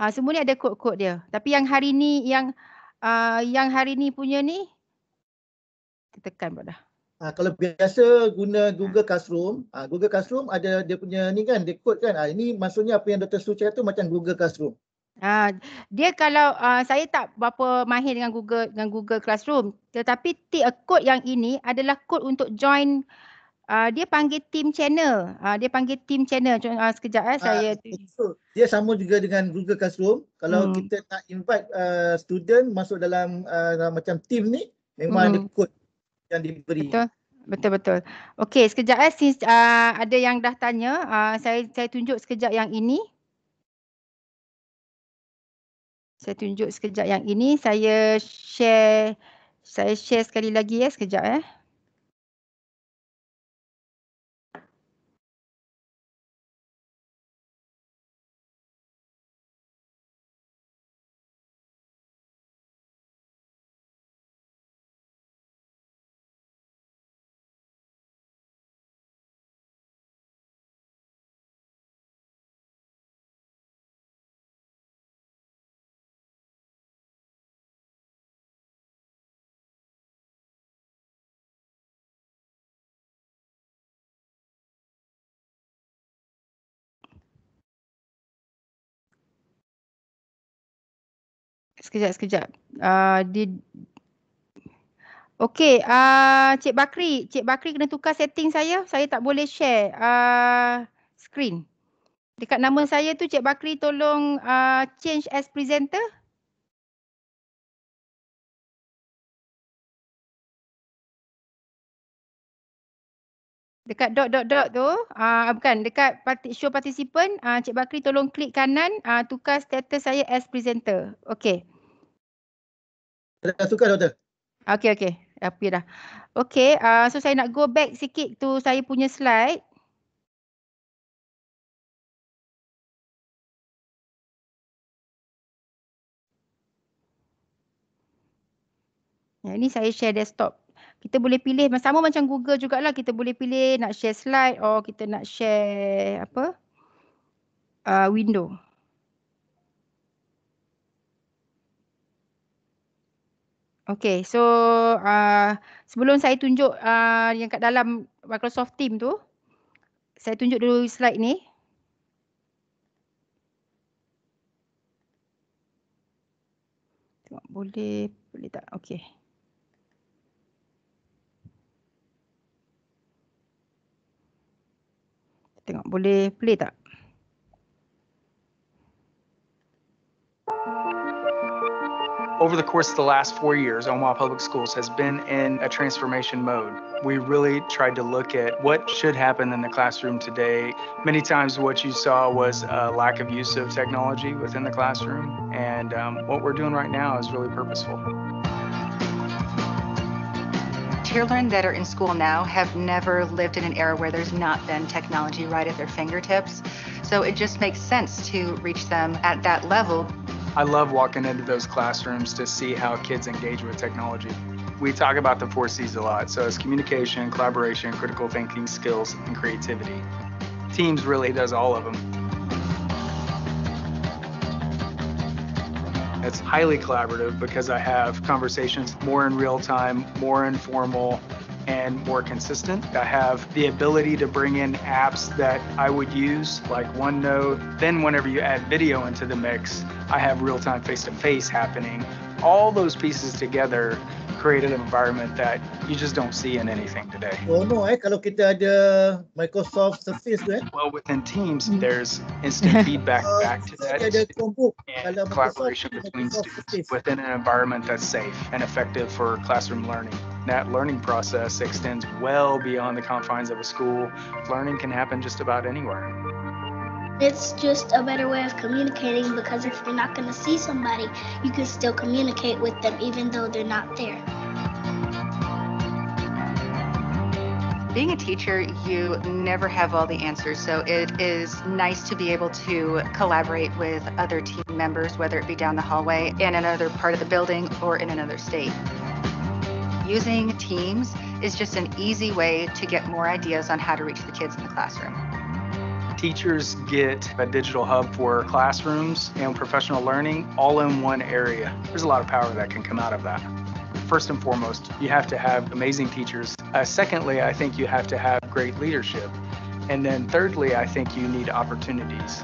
Ha, semua ni ada kod-kod dia. Tapi yang hari ni yang uh, yang hari ni punya ni kita tekan pula dah. Ha, kalau biasa guna Google Classroom, ha, Google Classroom ada dia punya ni kan, dia code kan. Ha, ini maksudnya apa yang Dr. Su cakap tu macam Google Classroom. Ha, dia kalau uh, saya tak berapa mahir dengan Google dengan Google Classroom. Tetapi t- kod eh, yang ini adalah kod untuk join uh, dia panggil team channel. Uh, dia panggil team channel. Uh, sekejap eh, saya. Ha, betul. Dia sama juga dengan Google Classroom. Kalau hmm. kita nak invite uh, student masuk dalam, uh, macam team ni, memang hmm. ada code yang diberi. Betul. Betul betul. Okey, sekejap eh since uh, ada yang dah tanya, uh, saya saya tunjuk sekejap yang ini. Saya tunjuk sekejap yang ini, saya share saya share sekali lagi ya eh, sekejap eh. sekejap sekejap. Uh, ah, dia Okey, a uh, Cik Bakri, Cik Bakri kena tukar setting saya. Saya tak boleh share uh, screen. Dekat nama saya tu Cik Bakri tolong uh, change as presenter. Dekat dot dot dot tu, uh, bukan dekat part show participant, uh, Cik Bakri tolong klik kanan uh, tukar status saya as presenter. Okey. Dah tukar doktor. Okey okey. Apa dah. Okey, uh, so saya nak go back sikit tu saya punya slide. Ya, ini saya share desktop. Kita boleh pilih sama macam Google jugalah. Kita boleh pilih nak share slide atau kita nak share apa uh, window. Okay, so uh, sebelum saya tunjuk uh, yang kat dalam Microsoft Team tu, saya tunjuk dulu slide ni. Tengok boleh, boleh tak? Okay. Tengok boleh, boleh tak? Over the course of the last four years, Omaha Public Schools has been in a transformation mode. We really tried to look at what should happen in the classroom today. Many times, what you saw was a lack of use of technology within the classroom, and um, what we're doing right now is really purposeful. Children that are in school now have never lived in an era where there's not been technology right at their fingertips. So it just makes sense to reach them at that level I love walking into those classrooms to see how kids engage with technology. We talk about the four C's a lot, so it's communication, collaboration, critical thinking skills, and creativity. Teams really does all of them. It's highly collaborative because I have conversations more in real time, more informal, and more consistent. I have the ability to bring in apps that I would use, like OneNote. Then, whenever you add video into the mix, I have real time face to face happening. All those pieces together create an environment that you just don't see in anything today. Oh no, eh? Kalau kita ada Microsoft Surface eh? Well, within Teams, mm. there's instant feedback uh, back to that ada combo and collaboration between Microsoft students Surface. within an environment that's safe and effective for classroom learning. That learning process extends well beyond the confines of a school. Learning can happen just about anywhere. It's just a better way of communicating because if you're not going to see somebody, you can still communicate with them even though they're not there. Being a teacher, you never have all the answers. So it is nice to be able to collaborate with other team members, whether it be down the hallway, in another part of the building, or in another state. Using Teams is just an easy way to get more ideas on how to reach the kids in the classroom. Teachers get a digital hub for classrooms and professional learning all in one area. There's a lot of power that can come out of that. First and foremost, you have to have amazing teachers. Uh, secondly, I think you have to have great leadership. And then thirdly, I think you need opportunities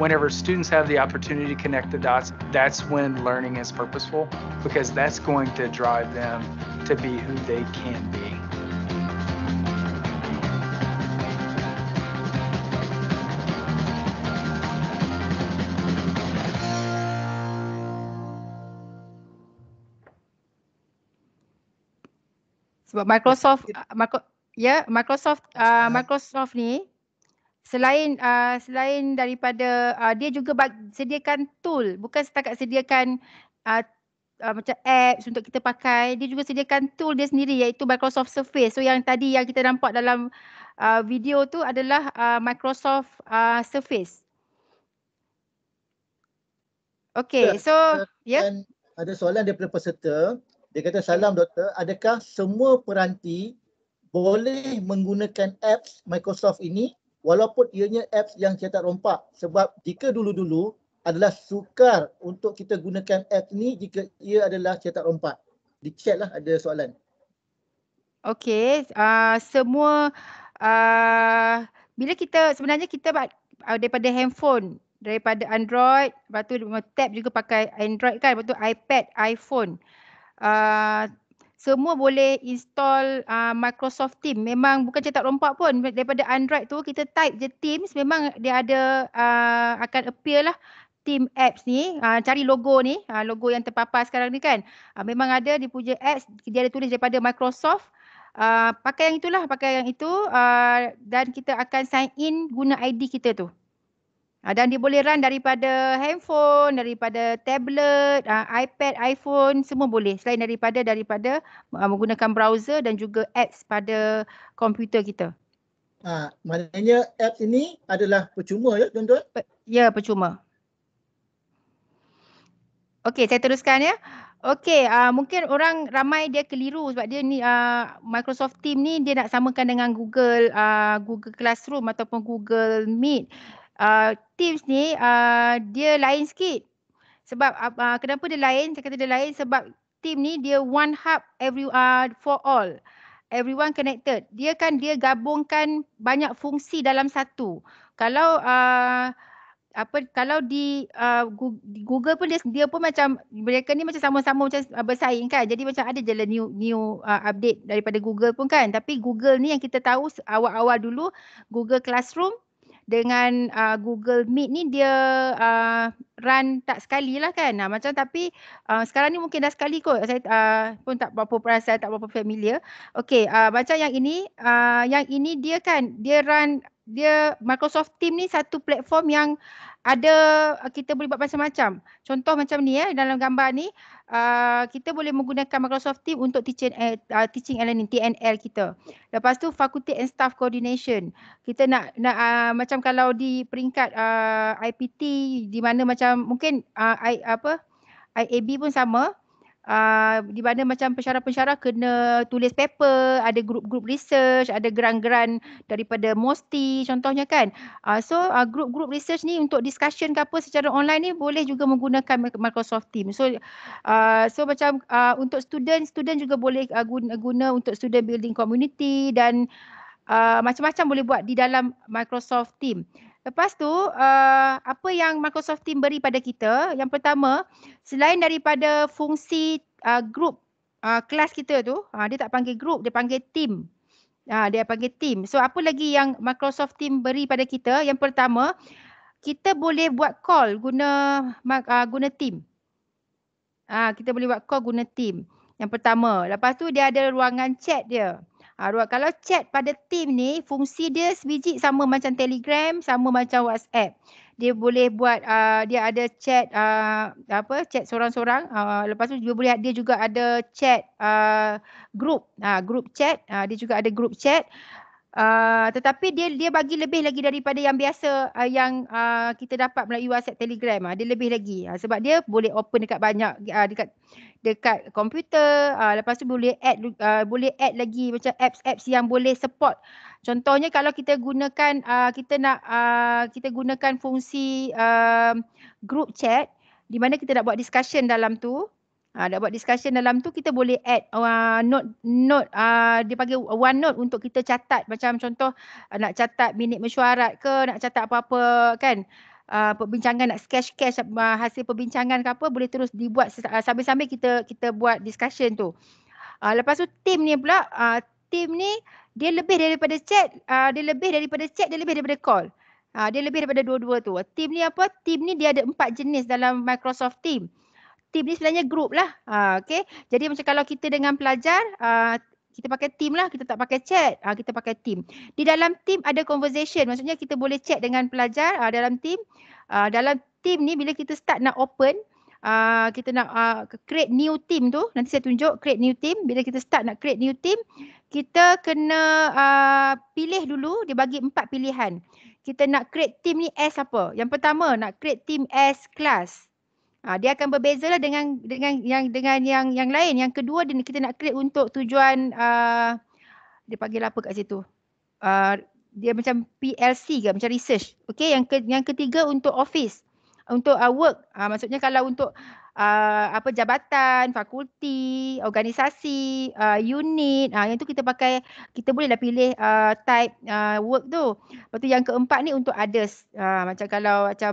whenever students have the opportunity to connect the dots, that's when learning is purposeful because that's going to drive them to be who they can be. Sebab Microsoft, uh, ya Microsoft, uh, Microsoft ni selain uh, selain daripada uh, dia juga sediakan tool, bukan setakat sediakan uh, uh, macam apps untuk kita pakai, dia juga sediakan tool dia sendiri iaitu Microsoft Surface. So yang tadi yang kita nampak dalam uh, video tu adalah uh, Microsoft uh, Surface. Okay, so Yeah. Ada soalan daripada peserta. Dia kata salam doktor, adakah semua peranti boleh menggunakan apps Microsoft ini walaupun ianya apps yang cetak rompak sebab jika dulu-dulu adalah sukar untuk kita gunakan apps ni jika ia adalah cetak rompak. Di chat lah ada soalan. Okay, uh, semua uh, bila kita sebenarnya kita uh, daripada handphone daripada Android, lepas tu tab juga pakai Android kan, lepas tu iPad, iPhone uh, semua boleh install uh, Microsoft Teams. Memang bukan cetak rompak pun. Daripada Android tu kita type je Teams. Memang dia ada uh, akan appear lah Teams apps ni. Uh, cari logo ni. Uh, logo yang terpapar sekarang ni kan. Uh, memang ada di puja apps. Dia ada tulis daripada Microsoft. Uh, pakai yang itulah. Pakai yang itu. Uh, dan kita akan sign in guna ID kita tu. Ah, dan dia boleh run daripada handphone, daripada tablet, ah, iPad, iPhone, semua boleh selain daripada daripada ah, menggunakan browser dan juga apps pada komputer kita. Ha, maknanya app ini adalah percuma ya tuan-tuan? Ya, percuma. Okey, saya teruskan ya. Okey, uh, mungkin orang ramai dia keliru sebab dia ni uh, Microsoft Team ni dia nak samakan dengan Google uh, Google Classroom ataupun Google Meet uh, Teams ni uh, dia lain sikit. Sebab uh, uh, kenapa dia lain? Saya kata dia lain sebab team ni dia one hub every uh, for all. Everyone connected. Dia kan dia gabungkan banyak fungsi dalam satu. Kalau uh, apa kalau di uh, Google pun dia, dia pun macam mereka ni macam sama-sama macam uh, bersaing kan. Jadi macam ada jalan new new uh, update daripada Google pun kan. Tapi Google ni yang kita tahu awal-awal dulu Google Classroom dengan uh, Google Meet ni dia uh, run tak sekali lah kan. Nah, macam tapi uh, sekarang ni mungkin dah sekali kot. Saya uh, pun tak berapa perasaan, tak berapa familiar. Okay, uh, macam yang ini, uh, yang ini dia kan, dia run, dia Microsoft Team ni satu platform yang ada kita boleh buat macam-macam. Contoh macam ni ya eh, dalam gambar ni uh, kita boleh menggunakan Microsoft Teams untuk teaching uh, teaching and learning TNL kita. Lepas tu faculty and staff coordination. Kita nak nak uh, macam kalau di peringkat uh, IPT di mana macam mungkin uh, I apa IAB pun sama uh, di mana macam pensyarah-pensyarah kena tulis paper, ada grup-grup research, ada geran-geran daripada MOSTI contohnya kan. Uh, so uh, ah, grup-grup research ni untuk discussion ke apa secara online ni boleh juga menggunakan Microsoft Teams. So uh, so macam uh, untuk student, student juga boleh uh, guna, guna untuk student building community dan uh, macam-macam boleh buat di dalam Microsoft Teams. Lepas tu, uh, apa yang Microsoft Team beri pada kita, yang pertama, selain daripada fungsi uh, group uh, kelas kita tu, uh, dia tak panggil group, dia panggil team. Uh, dia panggil team. So, apa lagi yang Microsoft Team beri pada kita? Yang pertama, kita boleh buat call guna uh, guna team. Uh, kita boleh buat call guna team. Yang pertama. Lepas tu, dia ada ruangan chat dia. Arwah, kalau chat pada team ni, fungsi dia sebiji sama macam Telegram, sama macam WhatsApp. Dia boleh buat, uh, dia ada chat, uh, apa, chat sorang-sorang. Uh, lepas tu dia boleh, dia juga ada chat uh, group, uh, group chat. Uh, dia juga ada group chat. Uh, tetapi dia dia bagi lebih lagi daripada yang biasa uh, yang uh, kita dapat melalui WhatsApp Telegram uh, dia lebih lagi uh, sebab dia boleh open dekat banyak uh, dekat dekat komputer uh, lepas tu boleh add uh, boleh add lagi macam apps apps yang boleh support contohnya kalau kita gunakan uh, kita nak uh, kita gunakan fungsi uh, group chat di mana kita nak buat discussion dalam tu uh, nak buat discussion dalam tu kita boleh add uh, note note uh, dia panggil one note untuk kita catat macam contoh uh, nak catat minit mesyuarat ke nak catat apa-apa kan uh, perbincangan nak sketch sketch uh, hasil perbincangan ke apa boleh terus dibuat uh, sambil-sambil kita kita buat discussion tu. Uh, lepas tu team ni pula uh, team ni dia lebih daripada chat, uh, dia lebih daripada chat, dia lebih daripada call. Uh, dia lebih daripada dua-dua tu. Team ni apa? Team ni dia ada empat jenis dalam Microsoft Team. Team ni sebenarnya group lah. Uh, okay. Jadi macam kalau kita dengan pelajar, uh, kita pakai team lah kita tak pakai chat ha, kita pakai team di dalam team ada conversation maksudnya kita boleh chat dengan pelajar ha, dalam team ha, dalam team ni bila kita start nak open ha, kita nak ha, create new team tu nanti saya tunjuk create new team bila kita start nak create new team kita kena ha, pilih dulu dia bagi empat pilihan kita nak create team ni as apa yang pertama nak create team as class Ha, dia akan berbeza lah dengan dengan yang dengan yang yang lain. Yang kedua dia, kita nak create untuk tujuan uh, dia panggil apa kat situ? Uh, dia macam PLC ke macam research. Okey yang ke, yang ketiga untuk office. Untuk uh, work. Ha, maksudnya kalau untuk uh, apa jabatan, fakulti, organisasi, uh, unit. Uh, yang tu kita pakai, kita bolehlah pilih uh, type uh, work tu. Lepas tu yang keempat ni untuk others. Uh, macam kalau macam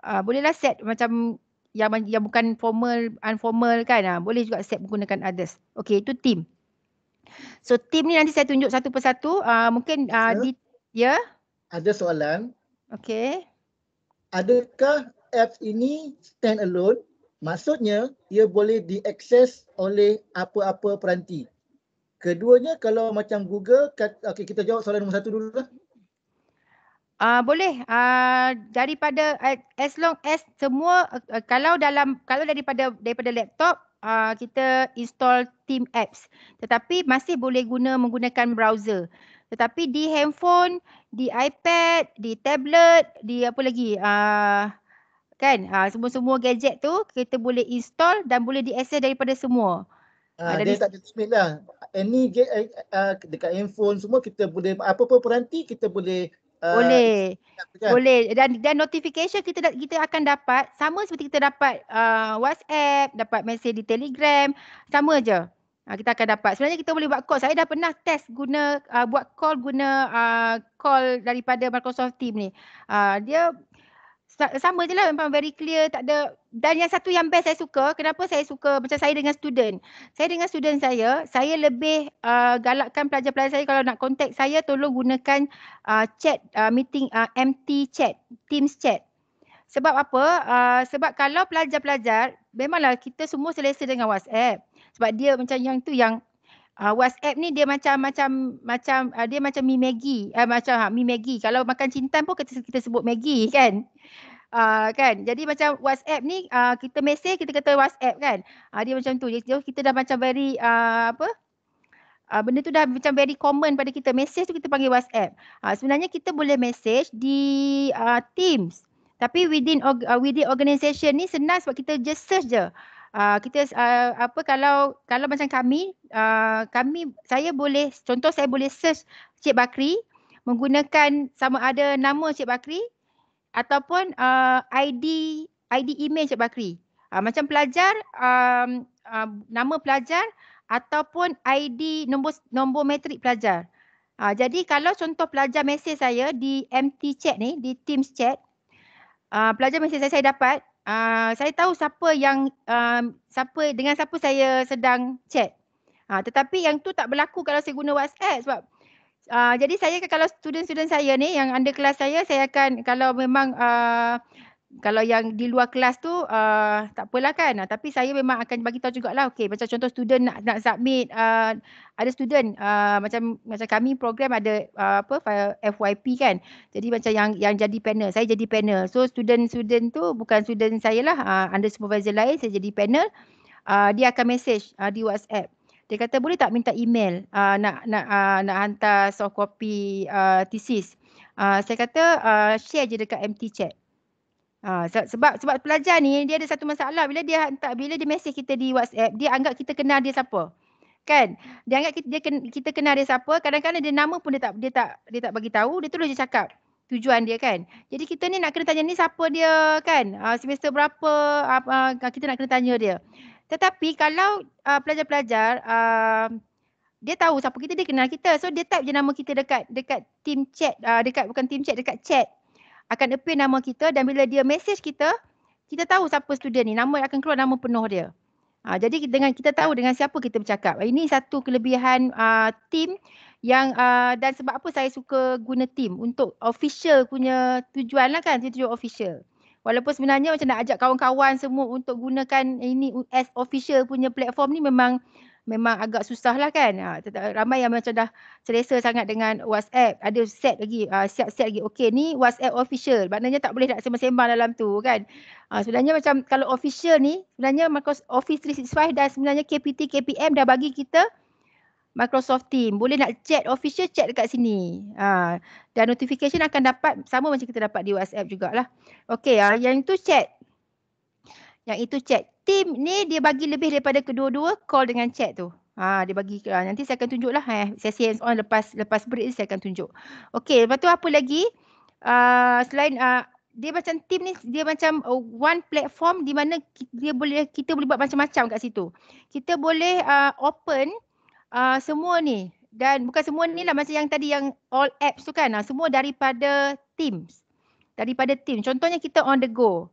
uh, bolehlah set macam yang yang bukan formal informal kan ha, boleh juga accept menggunakan others okey itu team so team ni nanti saya tunjuk satu persatu uh, mungkin uh, ah, Sir, di ya yeah. ada soalan okey adakah app ini stand alone maksudnya ia boleh diakses oleh apa-apa peranti keduanya kalau macam Google okay kita jawab soalan nombor satu dulu lah Uh, boleh uh, daripada uh, as long as semua uh, kalau dalam kalau daripada daripada laptop uh, kita install team apps tetapi masih boleh guna menggunakan browser tetapi di handphone di iPad di tablet di apa lagi uh, kan uh, semua-semua gadget tu kita boleh install dan boleh diakses daripada semua Uh, dia tak ada limit lah. Any get, uh, dekat handphone semua kita boleh apa-apa peranti kita boleh Eh, boleh uh, boleh dan dan notification kita kita akan dapat sama seperti kita dapat uh, WhatsApp dapat mesej di Telegram sama aja ha, uh, kita akan dapat sebenarnya kita boleh buat call saya dah pernah test guna uh, buat call guna uh, call daripada Microsoft Team ni uh, dia sama je lah memang very clear tak ada dan yang satu yang best saya suka kenapa saya suka macam saya dengan student saya dengan student saya saya lebih uh, galakkan pelajar-pelajar saya kalau nak contact saya tolong gunakan uh, chat uh, meeting uh, MT chat Teams chat sebab apa uh, sebab kalau pelajar-pelajar memanglah kita semua selesa dengan WhatsApp sebab dia macam yang tu yang Uh, WhatsApp ni dia macam macam macam uh, dia macam mi Maggi eh, macam ha, mi Maggi kalau makan cintan pun kita kita sebut Maggi kan Uh, kan jadi macam WhatsApp ni uh, kita mesej kita kata WhatsApp kan uh, dia macam tu jadi kita dah macam very uh, apa uh, benda tu dah macam very common pada kita mesej tu kita panggil WhatsApp uh, sebenarnya kita boleh mesej di uh, Teams tapi within uh, within organisation ni senang sebab kita just search je uh, kita uh, apa kalau kalau macam kami uh, kami saya boleh contoh saya boleh search Cik Bakri menggunakan sama ada nama Cik Bakri ataupun uh, eh, ID ID email Cik Bakri. Uh, macam pelajar um, uh, nama pelajar ataupun ID nombor nombor metrik pelajar. Uh, jadi kalau contoh pelajar mesej saya di MT chat ni di Teams chat uh, pelajar mesej saya saya dapat uh, saya tahu siapa yang uh, siapa dengan siapa saya sedang chat. Uh, tetapi yang tu tak berlaku kalau saya guna WhatsApp sebab uh, jadi saya kalau student-student saya ni yang under kelas saya saya akan kalau memang uh, kalau yang di luar kelas tu uh, tak apalah kan uh, tapi saya memang akan bagi tahu juga lah. Okay, macam contoh student nak nak submit uh, ada student uh, macam macam kami program ada uh, apa FYP kan jadi macam yang yang jadi panel saya jadi panel so student-student tu bukan student saya lah uh, under supervisor lain saya jadi panel uh, dia akan message uh, di WhatsApp dia kata boleh tak minta email uh, nak nak uh, nak hantar soft copy uh, thesis. Uh, saya kata uh, share je dekat MT chat. Uh, sebab sebab pelajar ni dia ada satu masalah bila dia hantar bila dia message kita di WhatsApp, dia anggap kita kenal dia siapa. Kan? Dia anggap kita dia, kita kenal dia siapa, kadang-kadang dia nama pun dia tak dia tak dia tak bagi tahu, dia terus je cakap tujuan dia kan. Jadi kita ni nak kena tanya ni siapa dia kan? Uh, semester berapa? Uh, uh, kita nak kena tanya dia. Tetapi kalau ah, pelajar-pelajar uh, dia tahu siapa kita, dia kenal kita. So dia type je nama kita dekat dekat team chat, uh, dekat bukan team chat, dekat chat. Akan appear nama kita dan bila dia message kita, kita tahu siapa student ni. Nama akan keluar nama penuh dia. Uh, jadi dengan kita tahu dengan siapa kita bercakap. Ini satu kelebihan uh, team yang uh, dan sebab apa saya suka guna team untuk official punya tujuan lah kan. Dia tujuan official. Walaupun sebenarnya macam nak ajak kawan-kawan semua untuk gunakan ini as official punya platform ni memang memang agak susah lah kan. Ha, ramai yang macam dah selesa sangat dengan WhatsApp. Ada set lagi, uh, ha, siap-siap lagi. Okay ni WhatsApp official. Maknanya tak boleh nak sembang-sembang dalam tu kan. Ha, sebenarnya macam kalau official ni, sebenarnya Microsoft Office 365 dan sebenarnya KPT, KPM dah bagi kita Microsoft Team. Boleh nak chat official chat dekat sini. Ha. Dan notification akan dapat sama macam kita dapat di WhatsApp jugalah. Okay, ha. yang itu chat. Yang itu chat. Team ni dia bagi lebih daripada kedua-dua call dengan chat tu. Ha, dia bagi, ha. nanti saya akan tunjuklah. Eh. Sesi hands on lepas, lepas break ni saya akan tunjuk. Okay, lepas tu apa lagi? Uh, selain uh, dia macam team ni dia macam uh, one platform di mana dia boleh kita boleh buat macam-macam kat situ. Kita boleh uh, open uh, semua ni dan bukan semua ni lah masa yang tadi yang all apps tu kan uh, semua daripada teams daripada team contohnya kita on the go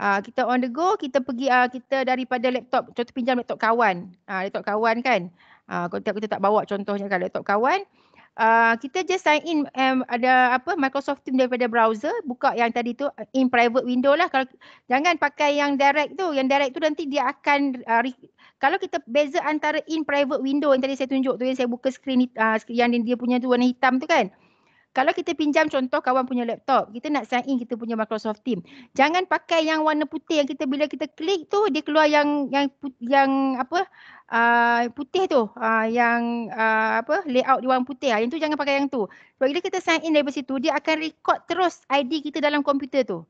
uh, kita on the go kita pergi uh, kita daripada laptop contoh pinjam laptop kawan uh, laptop kawan kan uh, kalau kita tak bawa contohnya kan laptop kawan Uh, kita just sign in um, ada apa Microsoft Team daripada browser buka yang tadi tu in private window lah kalau jangan pakai yang direct tu yang direct tu nanti dia akan uh, kalau kita beza antara in private window yang tadi saya tunjuk tu yang saya buka screen uh, yang dia punya tu warna hitam tu kan kalau kita pinjam contoh kawan punya laptop, kita nak sign in kita punya Microsoft Team. Jangan pakai yang warna putih yang kita bila kita klik tu dia keluar yang yang yang apa? Uh, putih tu, uh, yang uh, apa layout di warna putih. Yang tu jangan pakai yang tu. Sebab bila kita sign in dari situ, dia akan record terus ID kita dalam komputer tu.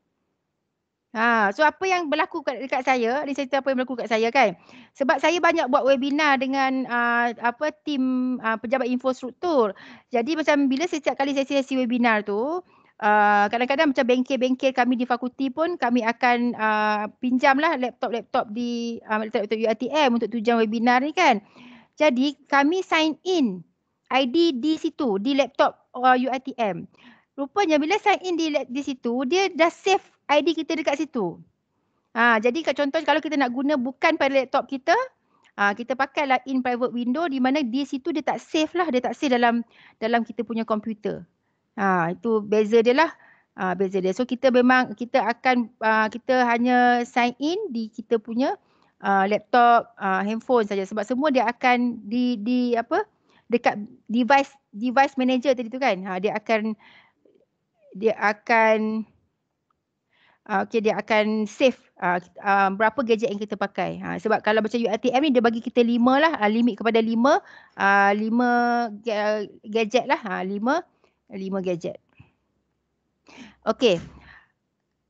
Ha, so apa yang berlaku kat, dekat saya, ni cerita apa yang berlaku dekat saya kan. Sebab saya banyak buat webinar dengan uh, apa tim uh, pejabat infrastruktur. Jadi macam bila setiap kali saya sesi webinar tu, uh, kadang-kadang macam bengkel-bengkel kami di fakulti pun kami akan uh, lah laptop-laptop di uh, laptop UITM untuk tujuan webinar ni kan. Jadi kami sign in ID di situ, di laptop uh, UITM. Rupanya bila sign in di, di situ, dia dah save ID kita dekat situ. Ha, jadi contoh kalau kita nak guna bukan pada laptop kita, ha, kita pakailah in private window di mana di situ dia tak save lah. Dia tak save dalam dalam kita punya komputer. Ha, itu beza dia lah. Ha, beza dia. So kita memang kita akan ha, kita hanya sign in di kita punya ha, laptop, ha, handphone saja sebab semua dia akan di di apa dekat device device manager tadi tu kan. Ha, dia akan dia akan Ah, okay, dia akan save uh, uh, berapa gadget yang kita pakai. Uh, sebab kalau macam UITM ni dia bagi kita lima lah, uh, limit kepada lima, uh, lima uh, gadget lah, uh, lima, lima gadget. Okay.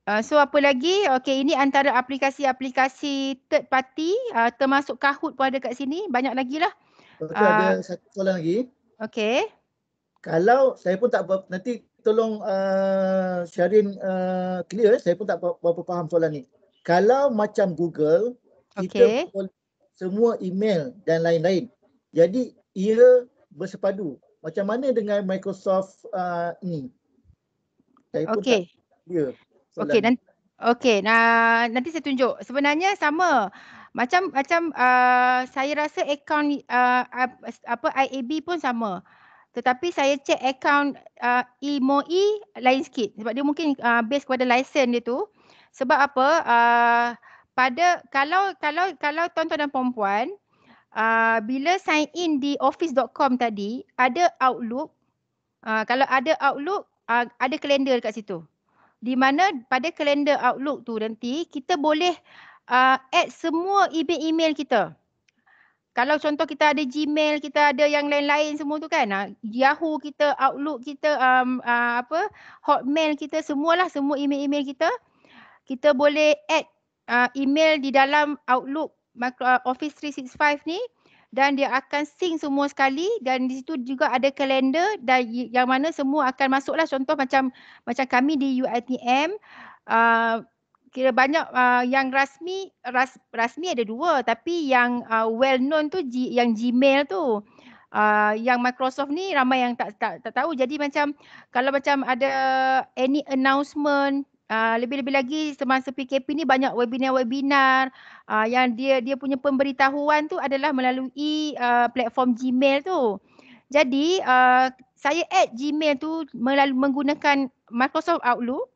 Uh, so apa lagi? Okay ini antara aplikasi-aplikasi third party uh, termasuk Kahoot pun ada kat sini. Banyak lagi lah. Uh, ada satu soalan lagi. Okay. Kalau saya pun tak nanti tolong uh, Syarin uh, clear. Eh? Saya pun tak berapa faham soalan ni. Kalau macam Google, kita okay. semua email dan lain-lain. Jadi ia bersepadu. Macam mana dengan Microsoft uh, ni? Saya pun okay. tak clear soalan okay, ni. Okey, nah nanti saya tunjuk. Sebenarnya sama. Macam macam uh, saya rasa akaun uh, uh, apa IAB pun sama tetapi saya cek account uh, EMOE lain sikit sebab dia mungkin uh, based kepada lesen dia tu sebab apa uh, pada kalau kalau kalau tuan-tuan dan puan-puan uh, bila sign in di office.com tadi ada outlook uh, kalau ada outlook uh, ada kalender dekat situ di mana pada kalender outlook tu nanti kita boleh uh, add semua email-email kita kalau contoh kita ada Gmail, kita ada yang lain-lain semua tu kan. Ah, Yahoo kita, Outlook kita, um, uh, apa Hotmail kita, semualah semua email-email kita. Kita boleh add uh, email di dalam Outlook Office 365 ni dan dia akan sync semua sekali dan di situ juga ada kalender dan yang mana semua akan masuklah contoh macam macam kami di UITM uh, kira banyak uh, yang rasmi ras, rasmi ada dua tapi yang uh, well known tu G, yang Gmail tu uh, yang Microsoft ni ramai yang tak, tak tak tahu jadi macam kalau macam ada any announcement Uh, lebih-lebih lagi semasa PKP ni banyak webinar-webinar uh, yang dia dia punya pemberitahuan tu adalah melalui uh, platform Gmail tu. Jadi uh, saya add Gmail tu melalui menggunakan Microsoft Outlook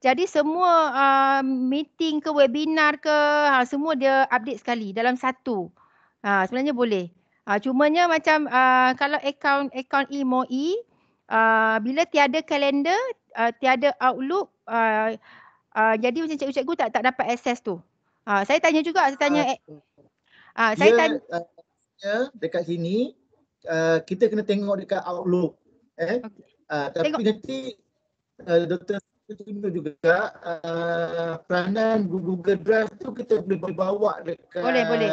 jadi semua uh, meeting ke webinar ke ha, semua dia update sekali dalam satu. Ha, sebenarnya boleh. Ha, cumanya macam uh, kalau account account e-moi e, uh, bila tiada kalender, uh, tiada outlook uh, uh, jadi macam cikgu-cikgu tak tak dapat access tu. Ha, saya tanya juga, saya tanya. Uh, ha, saya tanya. Uh, dekat sini uh, kita kena tengok dekat outlook. Eh? Okay. Uh, ah, tapi tengok. nanti uh, Dr betul-betul juga uh, peranan Google Drive tu kita boleh bawa dekat boleh, boleh.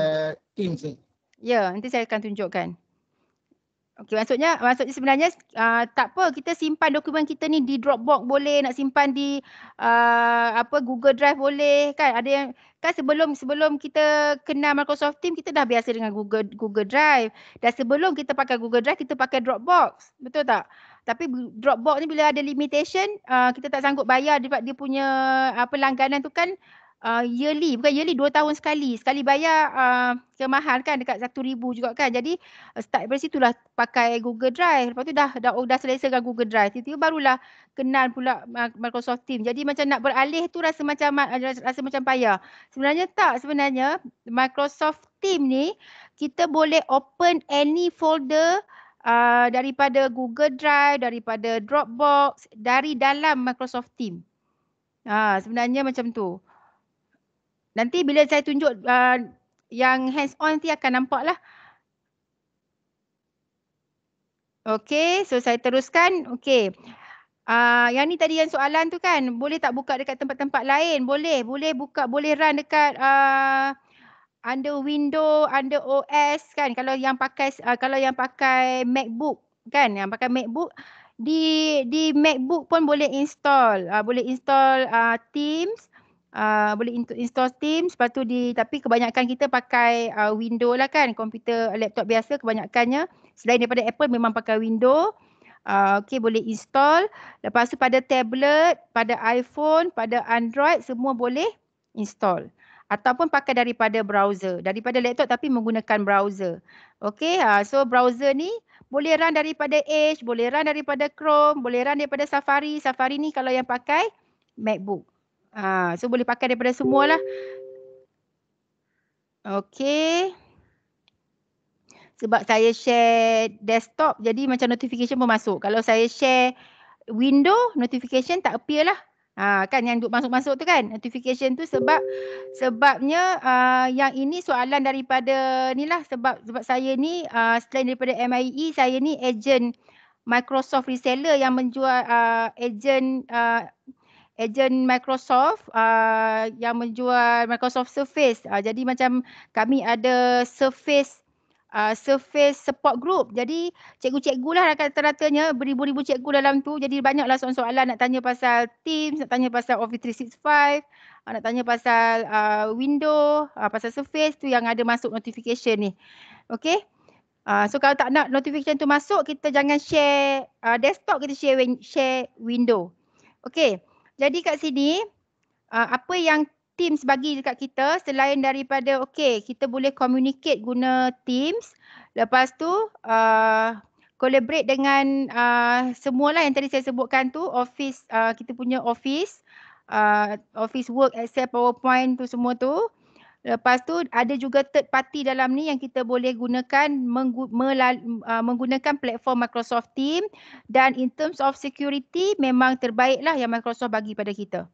Teams ni. Ya, nanti saya akan tunjukkan. Okey, maksudnya maksudnya sebenarnya uh, tak apa kita simpan dokumen kita ni di Dropbox boleh, nak simpan di uh, apa Google Drive boleh kan? Ada yang kan sebelum sebelum kita kenal Microsoft Teams kita dah biasa dengan Google Google Drive. Dan sebelum kita pakai Google Drive kita pakai Dropbox. Betul tak? tapi Dropbox ni bila ada limitation uh, kita tak sanggup bayar dia, punya apa uh, langganan tu kan uh, yearly bukan yearly dua tahun sekali sekali bayar uh, kemahal kan dekat satu ribu juga kan jadi uh, start dari situ lah pakai Google Drive lepas tu dah dah, oh, dah, dah selesa dengan Google Drive tiba-tiba barulah kenal pula Microsoft Teams jadi macam nak beralih tu rasa macam rasa macam payah sebenarnya tak sebenarnya Microsoft Teams ni kita boleh open any folder Uh, daripada Google Drive, daripada Dropbox, dari dalam Microsoft Team, Uh, sebenarnya macam tu. Nanti bila saya tunjuk uh, yang hands on nanti akan nampak lah. Okay, so saya teruskan. Okay. Uh, yang ni tadi yang soalan tu kan, boleh tak buka dekat tempat-tempat lain? Boleh, boleh buka, boleh run dekat uh, under Windows, under OS kan. Kalau yang pakai uh, kalau yang pakai MacBook kan, yang pakai MacBook di di MacBook pun boleh install. Uh, boleh install uh, Teams, uh, boleh install Teams. Lepas tu di tapi kebanyakan kita pakai uh, Windows lah kan, komputer laptop biasa kebanyakannya selain daripada Apple memang pakai Windows. Uh, okay boleh install. Lepas tu pada tablet, pada iPhone, pada Android semua boleh install ataupun pakai daripada browser daripada laptop tapi menggunakan browser Okay, ha so browser ni boleh run daripada edge boleh run daripada chrome boleh run daripada safari safari ni kalau yang pakai macbook ha so boleh pakai daripada semua lah. Okay, sebab saya share desktop jadi macam notification pun masuk kalau saya share window notification tak appear lah Ha, kan yang duk masuk-masuk tu kan notification tu sebab sebabnya uh, yang ini soalan daripada ni lah sebab sebab saya ni uh, selain daripada MIE saya ni agent Microsoft reseller yang menjual uh, ha, agent uh, agent Microsoft uh, yang menjual Microsoft Surface. Uh, jadi macam kami ada Surface uh, surface support group. Jadi cikgu-cikgu lah rata-ratanya beribu-ribu cikgu dalam tu. Jadi banyaklah soalan-soalan nak tanya pasal Teams, nak tanya pasal Office 365, uh, nak tanya pasal uh, window, uh, pasal surface tu yang ada masuk notification ni. Okay. Uh, so kalau tak nak notification tu masuk, kita jangan share uh, desktop, kita share, win share window. Okay. Jadi kat sini, uh, apa yang Teams bagi dekat kita selain daripada okey kita boleh communicate guna Teams lepas tu uh, collaborate dengan uh, semualah yang tadi saya sebutkan tu office uh, kita punya office uh, office work excel powerpoint tu semua tu lepas tu ada juga third party dalam ni yang kita boleh gunakan menggu- uh, menggunakan platform Microsoft Teams dan in terms of security memang terbaiklah yang Microsoft bagi pada kita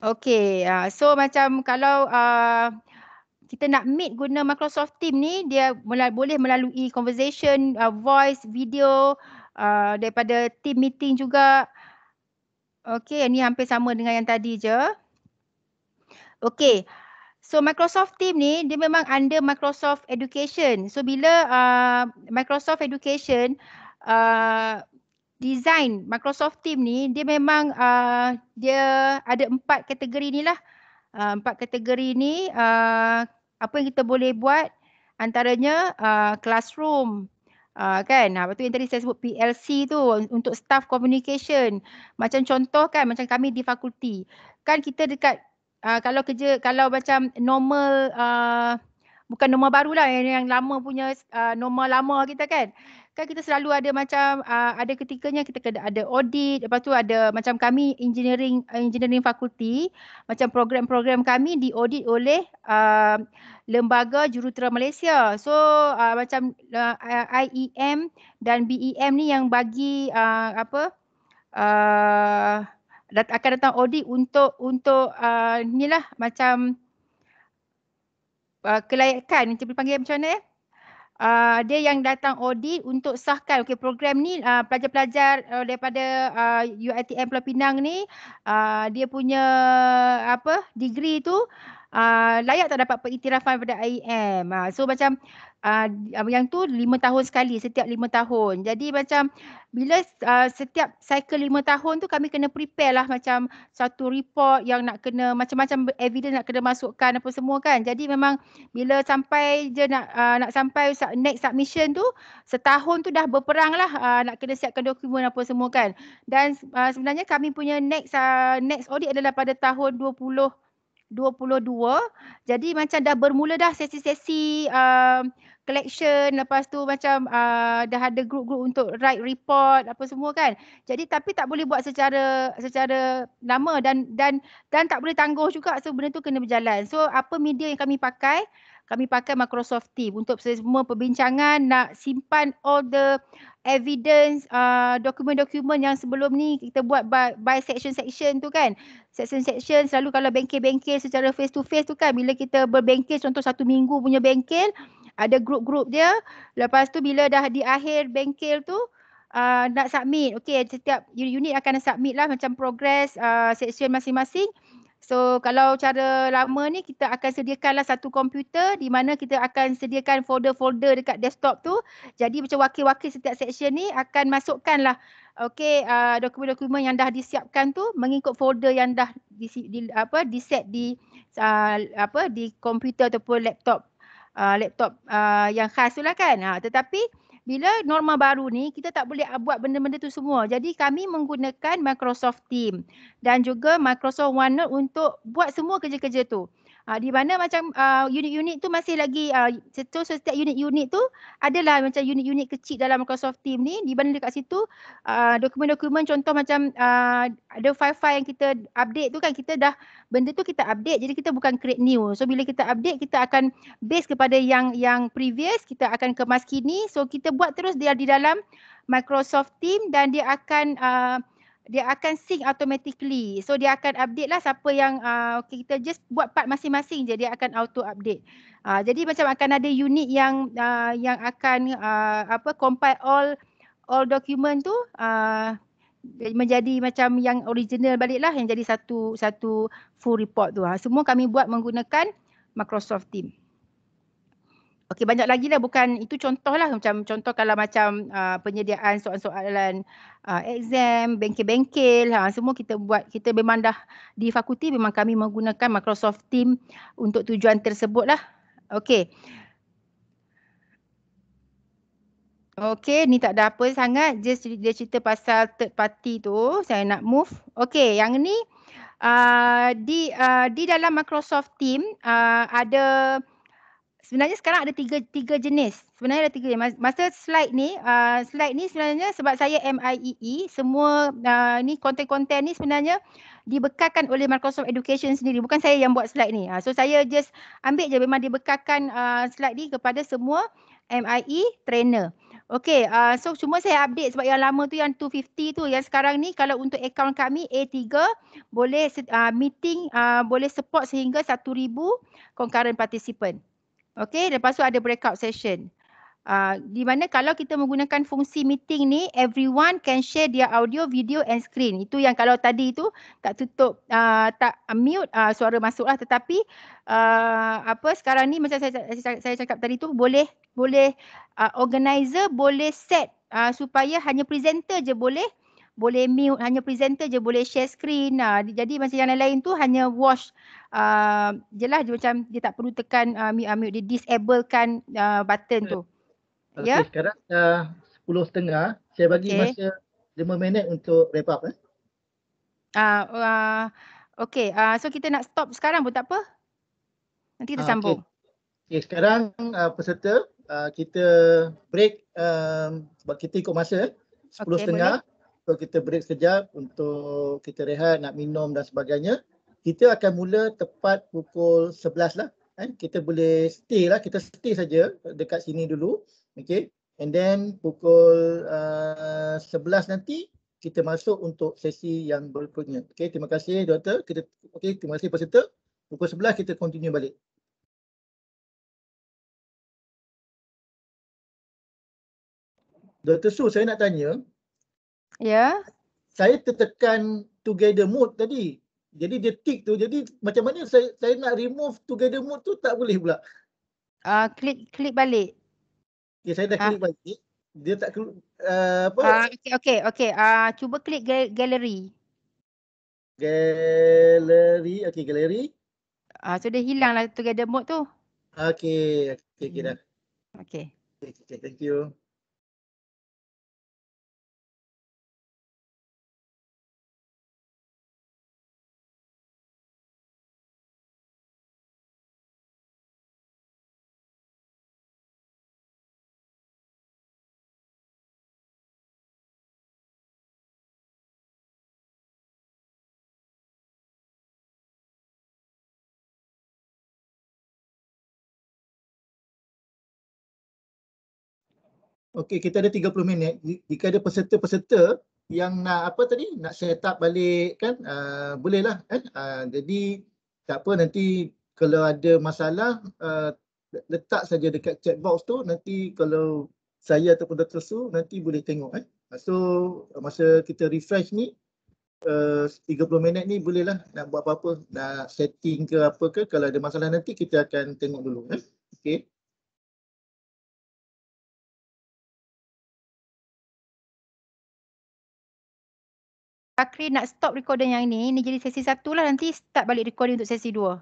Okay, uh, ah, so macam kalau uh, kita nak meet guna Microsoft Team ni, dia mula, boleh melalui conversation, uh, voice, video uh, daripada team meeting juga. Okay, ini hampir sama dengan yang tadi je. Okay, so Microsoft Team ni dia memang under Microsoft Education. So bila uh, Microsoft Education, uh, design Microsoft Team ni dia memang uh, dia ada empat kategori ni lah. Uh, empat kategori ni uh, apa yang kita boleh buat antaranya uh, classroom uh, kan. Ha, lepas tu yang tadi saya sebut PLC tu untuk staff communication. Macam contoh kan macam kami di fakulti. Kan kita dekat uh, kalau kerja kalau macam normal uh, bukan normal baru lah yang, lama punya uh, normal lama kita kan kan kita selalu ada macam uh, ada ketikanya kita kena ada audit lepas tu ada macam kami engineering engineering fakulti macam program-program kami di audit oleh uh, lembaga jurutera Malaysia. So uh, macam uh, IEM dan BEM ni yang bagi uh, apa uh, akan datang audit untuk untuk uh, lah macam uh, kelayakan macam panggil macam mana eh? uh, dia yang datang audit untuk sahkan okey program ni ah, pelajar-pelajar uh, daripada uh, UiTM Pulau Pinang ni uh, dia punya apa degree tu Ah, layak tak dapat pengiktirafan pada IAM. Uh, ah, so macam uh, yang tu lima tahun sekali, setiap lima tahun. Jadi macam bila uh, setiap cycle lima tahun tu kami kena prepare lah macam satu report yang nak kena macam-macam evidence nak kena masukkan apa semua kan. Jadi memang bila sampai je nak uh, nak sampai next submission tu setahun tu dah berperang lah uh, nak kena siapkan dokumen apa semua kan. Dan uh, sebenarnya kami punya next uh, next audit adalah pada tahun 20 2022. Jadi macam dah bermula dah sesi-sesi uh, collection lepas tu macam uh, dah ada group-group untuk write report apa semua kan. Jadi tapi tak boleh buat secara secara lama dan dan dan tak boleh tangguh juga so benda tu kena berjalan. So apa media yang kami pakai kami pakai Microsoft Teams untuk semua perbincangan nak simpan all the evidence uh, dokumen-dokumen yang sebelum ni kita buat by, by section-section tu kan section-section selalu kalau bengkel-bengkel secara face to face tu kan bila kita berbengkel contoh satu minggu punya bengkel ada group-group dia lepas tu bila dah di akhir bengkel tu uh, nak submit okay setiap unit akan submit lah macam progress uh, section masing-masing So kalau cara lama ni kita akan sediakanlah satu komputer di mana kita akan sediakan folder-folder dekat desktop tu. Jadi macam wakil-wakil setiap section ni akan masukkanlah okey uh, dokumen-dokumen yang dah disiapkan tu mengikut folder yang dah di, di apa di set di uh, apa di komputer ataupun laptop uh, laptop uh, yang khas tu lah kan. Ha, tetapi bila norma baru ni kita tak boleh buat benda-benda tu semua. Jadi kami menggunakan Microsoft Team dan juga Microsoft OneNote untuk buat semua kerja-kerja tu. Uh, di mana macam ah, unit-unit uh, tu masih lagi uh, ah, so setiap unit-unit tu adalah macam unit-unit kecil dalam Microsoft Team ni di mana dekat situ dokumen-dokumen uh, contoh macam uh, ada file-file yang kita update tu kan kita dah benda tu kita update jadi kita bukan create new so bila kita update kita akan base kepada yang yang previous kita akan kemas kini so kita buat terus dia di dalam Microsoft Team dan dia akan uh, dia akan sync automatically. So dia akan update lah siapa yang uh, kita just buat part masing-masing je dia akan auto update. Uh, ah, jadi macam akan ada unit yang uh, yang akan uh, apa compile all all document tu uh, menjadi macam yang original balik lah yang jadi satu satu full report tu. Ha. Semua kami buat menggunakan Microsoft Teams. Okey banyak lagi lah bukan itu contoh lah macam contoh kalau macam uh, penyediaan soalan-soalan uh, exam, bengkel-bengkel ha, semua kita buat kita memang dah di fakulti memang kami menggunakan Microsoft Team untuk tujuan tersebut lah. Okey. Okey ni tak ada apa sangat just dia cerita pasal third party tu saya nak move. Okey yang ni uh, di uh, di dalam Microsoft Team uh, ada sebenarnya sekarang ada tiga tiga jenis. Sebenarnya ada tiga jenis. Masa slide ni, uh, slide ni sebenarnya sebab saya MIEE, e, semua uh, ni konten-konten ni sebenarnya dibekalkan oleh Microsoft Education sendiri. Bukan saya yang buat slide ni. Uh, so saya just ambil je memang dibekalkan uh, slide ni kepada semua MIE e trainer. Okay, uh, so cuma saya update sebab yang lama tu yang 250 tu yang sekarang ni kalau untuk account kami A3 boleh uh, meeting uh, boleh support sehingga 1000 concurrent participant. Okay, lepas tu ada breakout session. Uh, di mana kalau kita menggunakan fungsi meeting ni, everyone can share their audio, video and screen. Itu yang kalau tadi tu tak tutup, uh, tak mute uh, suara masuk lah. Tetapi uh, apa sekarang ni macam saya, saya, saya cakap tadi tu boleh boleh uh, organizer boleh set uh, supaya hanya presenter je boleh boleh mute hanya presenter je boleh share screen ha. jadi masa yang lain-lain tu hanya watch uh, ah, jelah je macam dia tak perlu tekan uh, mute, mute dia disablekan uh, button tu okay, ya sekarang sepuluh setengah saya bagi okay. masa 5 minit untuk wrap up eh uh, uh, okey uh, so kita nak stop sekarang pun tak apa nanti kita uh, sambung okay. Okay, sekarang uh, peserta uh, kita break um, sebab kita ikut masa 10.30 eh. okay, So kita break sekejap untuk kita rehat, nak minum dan sebagainya. Kita akan mula tepat pukul 11 lah. Eh, kita boleh stay lah. Kita stay saja dekat sini dulu. Okay. And then pukul uh, 11 nanti kita masuk untuk sesi yang berikutnya. Okay. Terima kasih doktor. Kita, okay. Terima kasih peserta. Pukul 11 kita continue balik. Dr. Su, saya nak tanya, yeah. saya tertekan together mode tadi. Jadi dia tick tu. Jadi macam mana saya, saya nak remove together mode tu tak boleh pula. Uh, ah, klik klik balik. Ya yeah, saya dah klik ah. balik. Dia tak klik. Uh, ah, apa? Uh, okay okay. okay. Uh, cuba klik gal gallery. Gallery. Okay gallery. Uh, so dia hilang lah together mode tu. Okay. Okay. Okay. Dah. Hmm. Okay. okay. Okay. Thank you. Okey, kita ada 30 minit. Jika ada peserta-peserta yang nak apa tadi, nak set up balik kan, uh, bolehlah. Eh? Uh, jadi tak apa nanti kalau ada masalah, uh, letak saja dekat chat box tu. Nanti kalau saya ataupun Dr. Su, nanti boleh tengok. Eh? Uh, so masa kita refresh ni, uh, 30 minit ni bolehlah nak buat apa-apa. Nak setting ke apa ke, kalau ada masalah nanti kita akan tengok dulu. Eh? Okey. Fakri nak stop recording yang ni. Ni jadi sesi satu lah. Nanti start balik recording untuk sesi dua.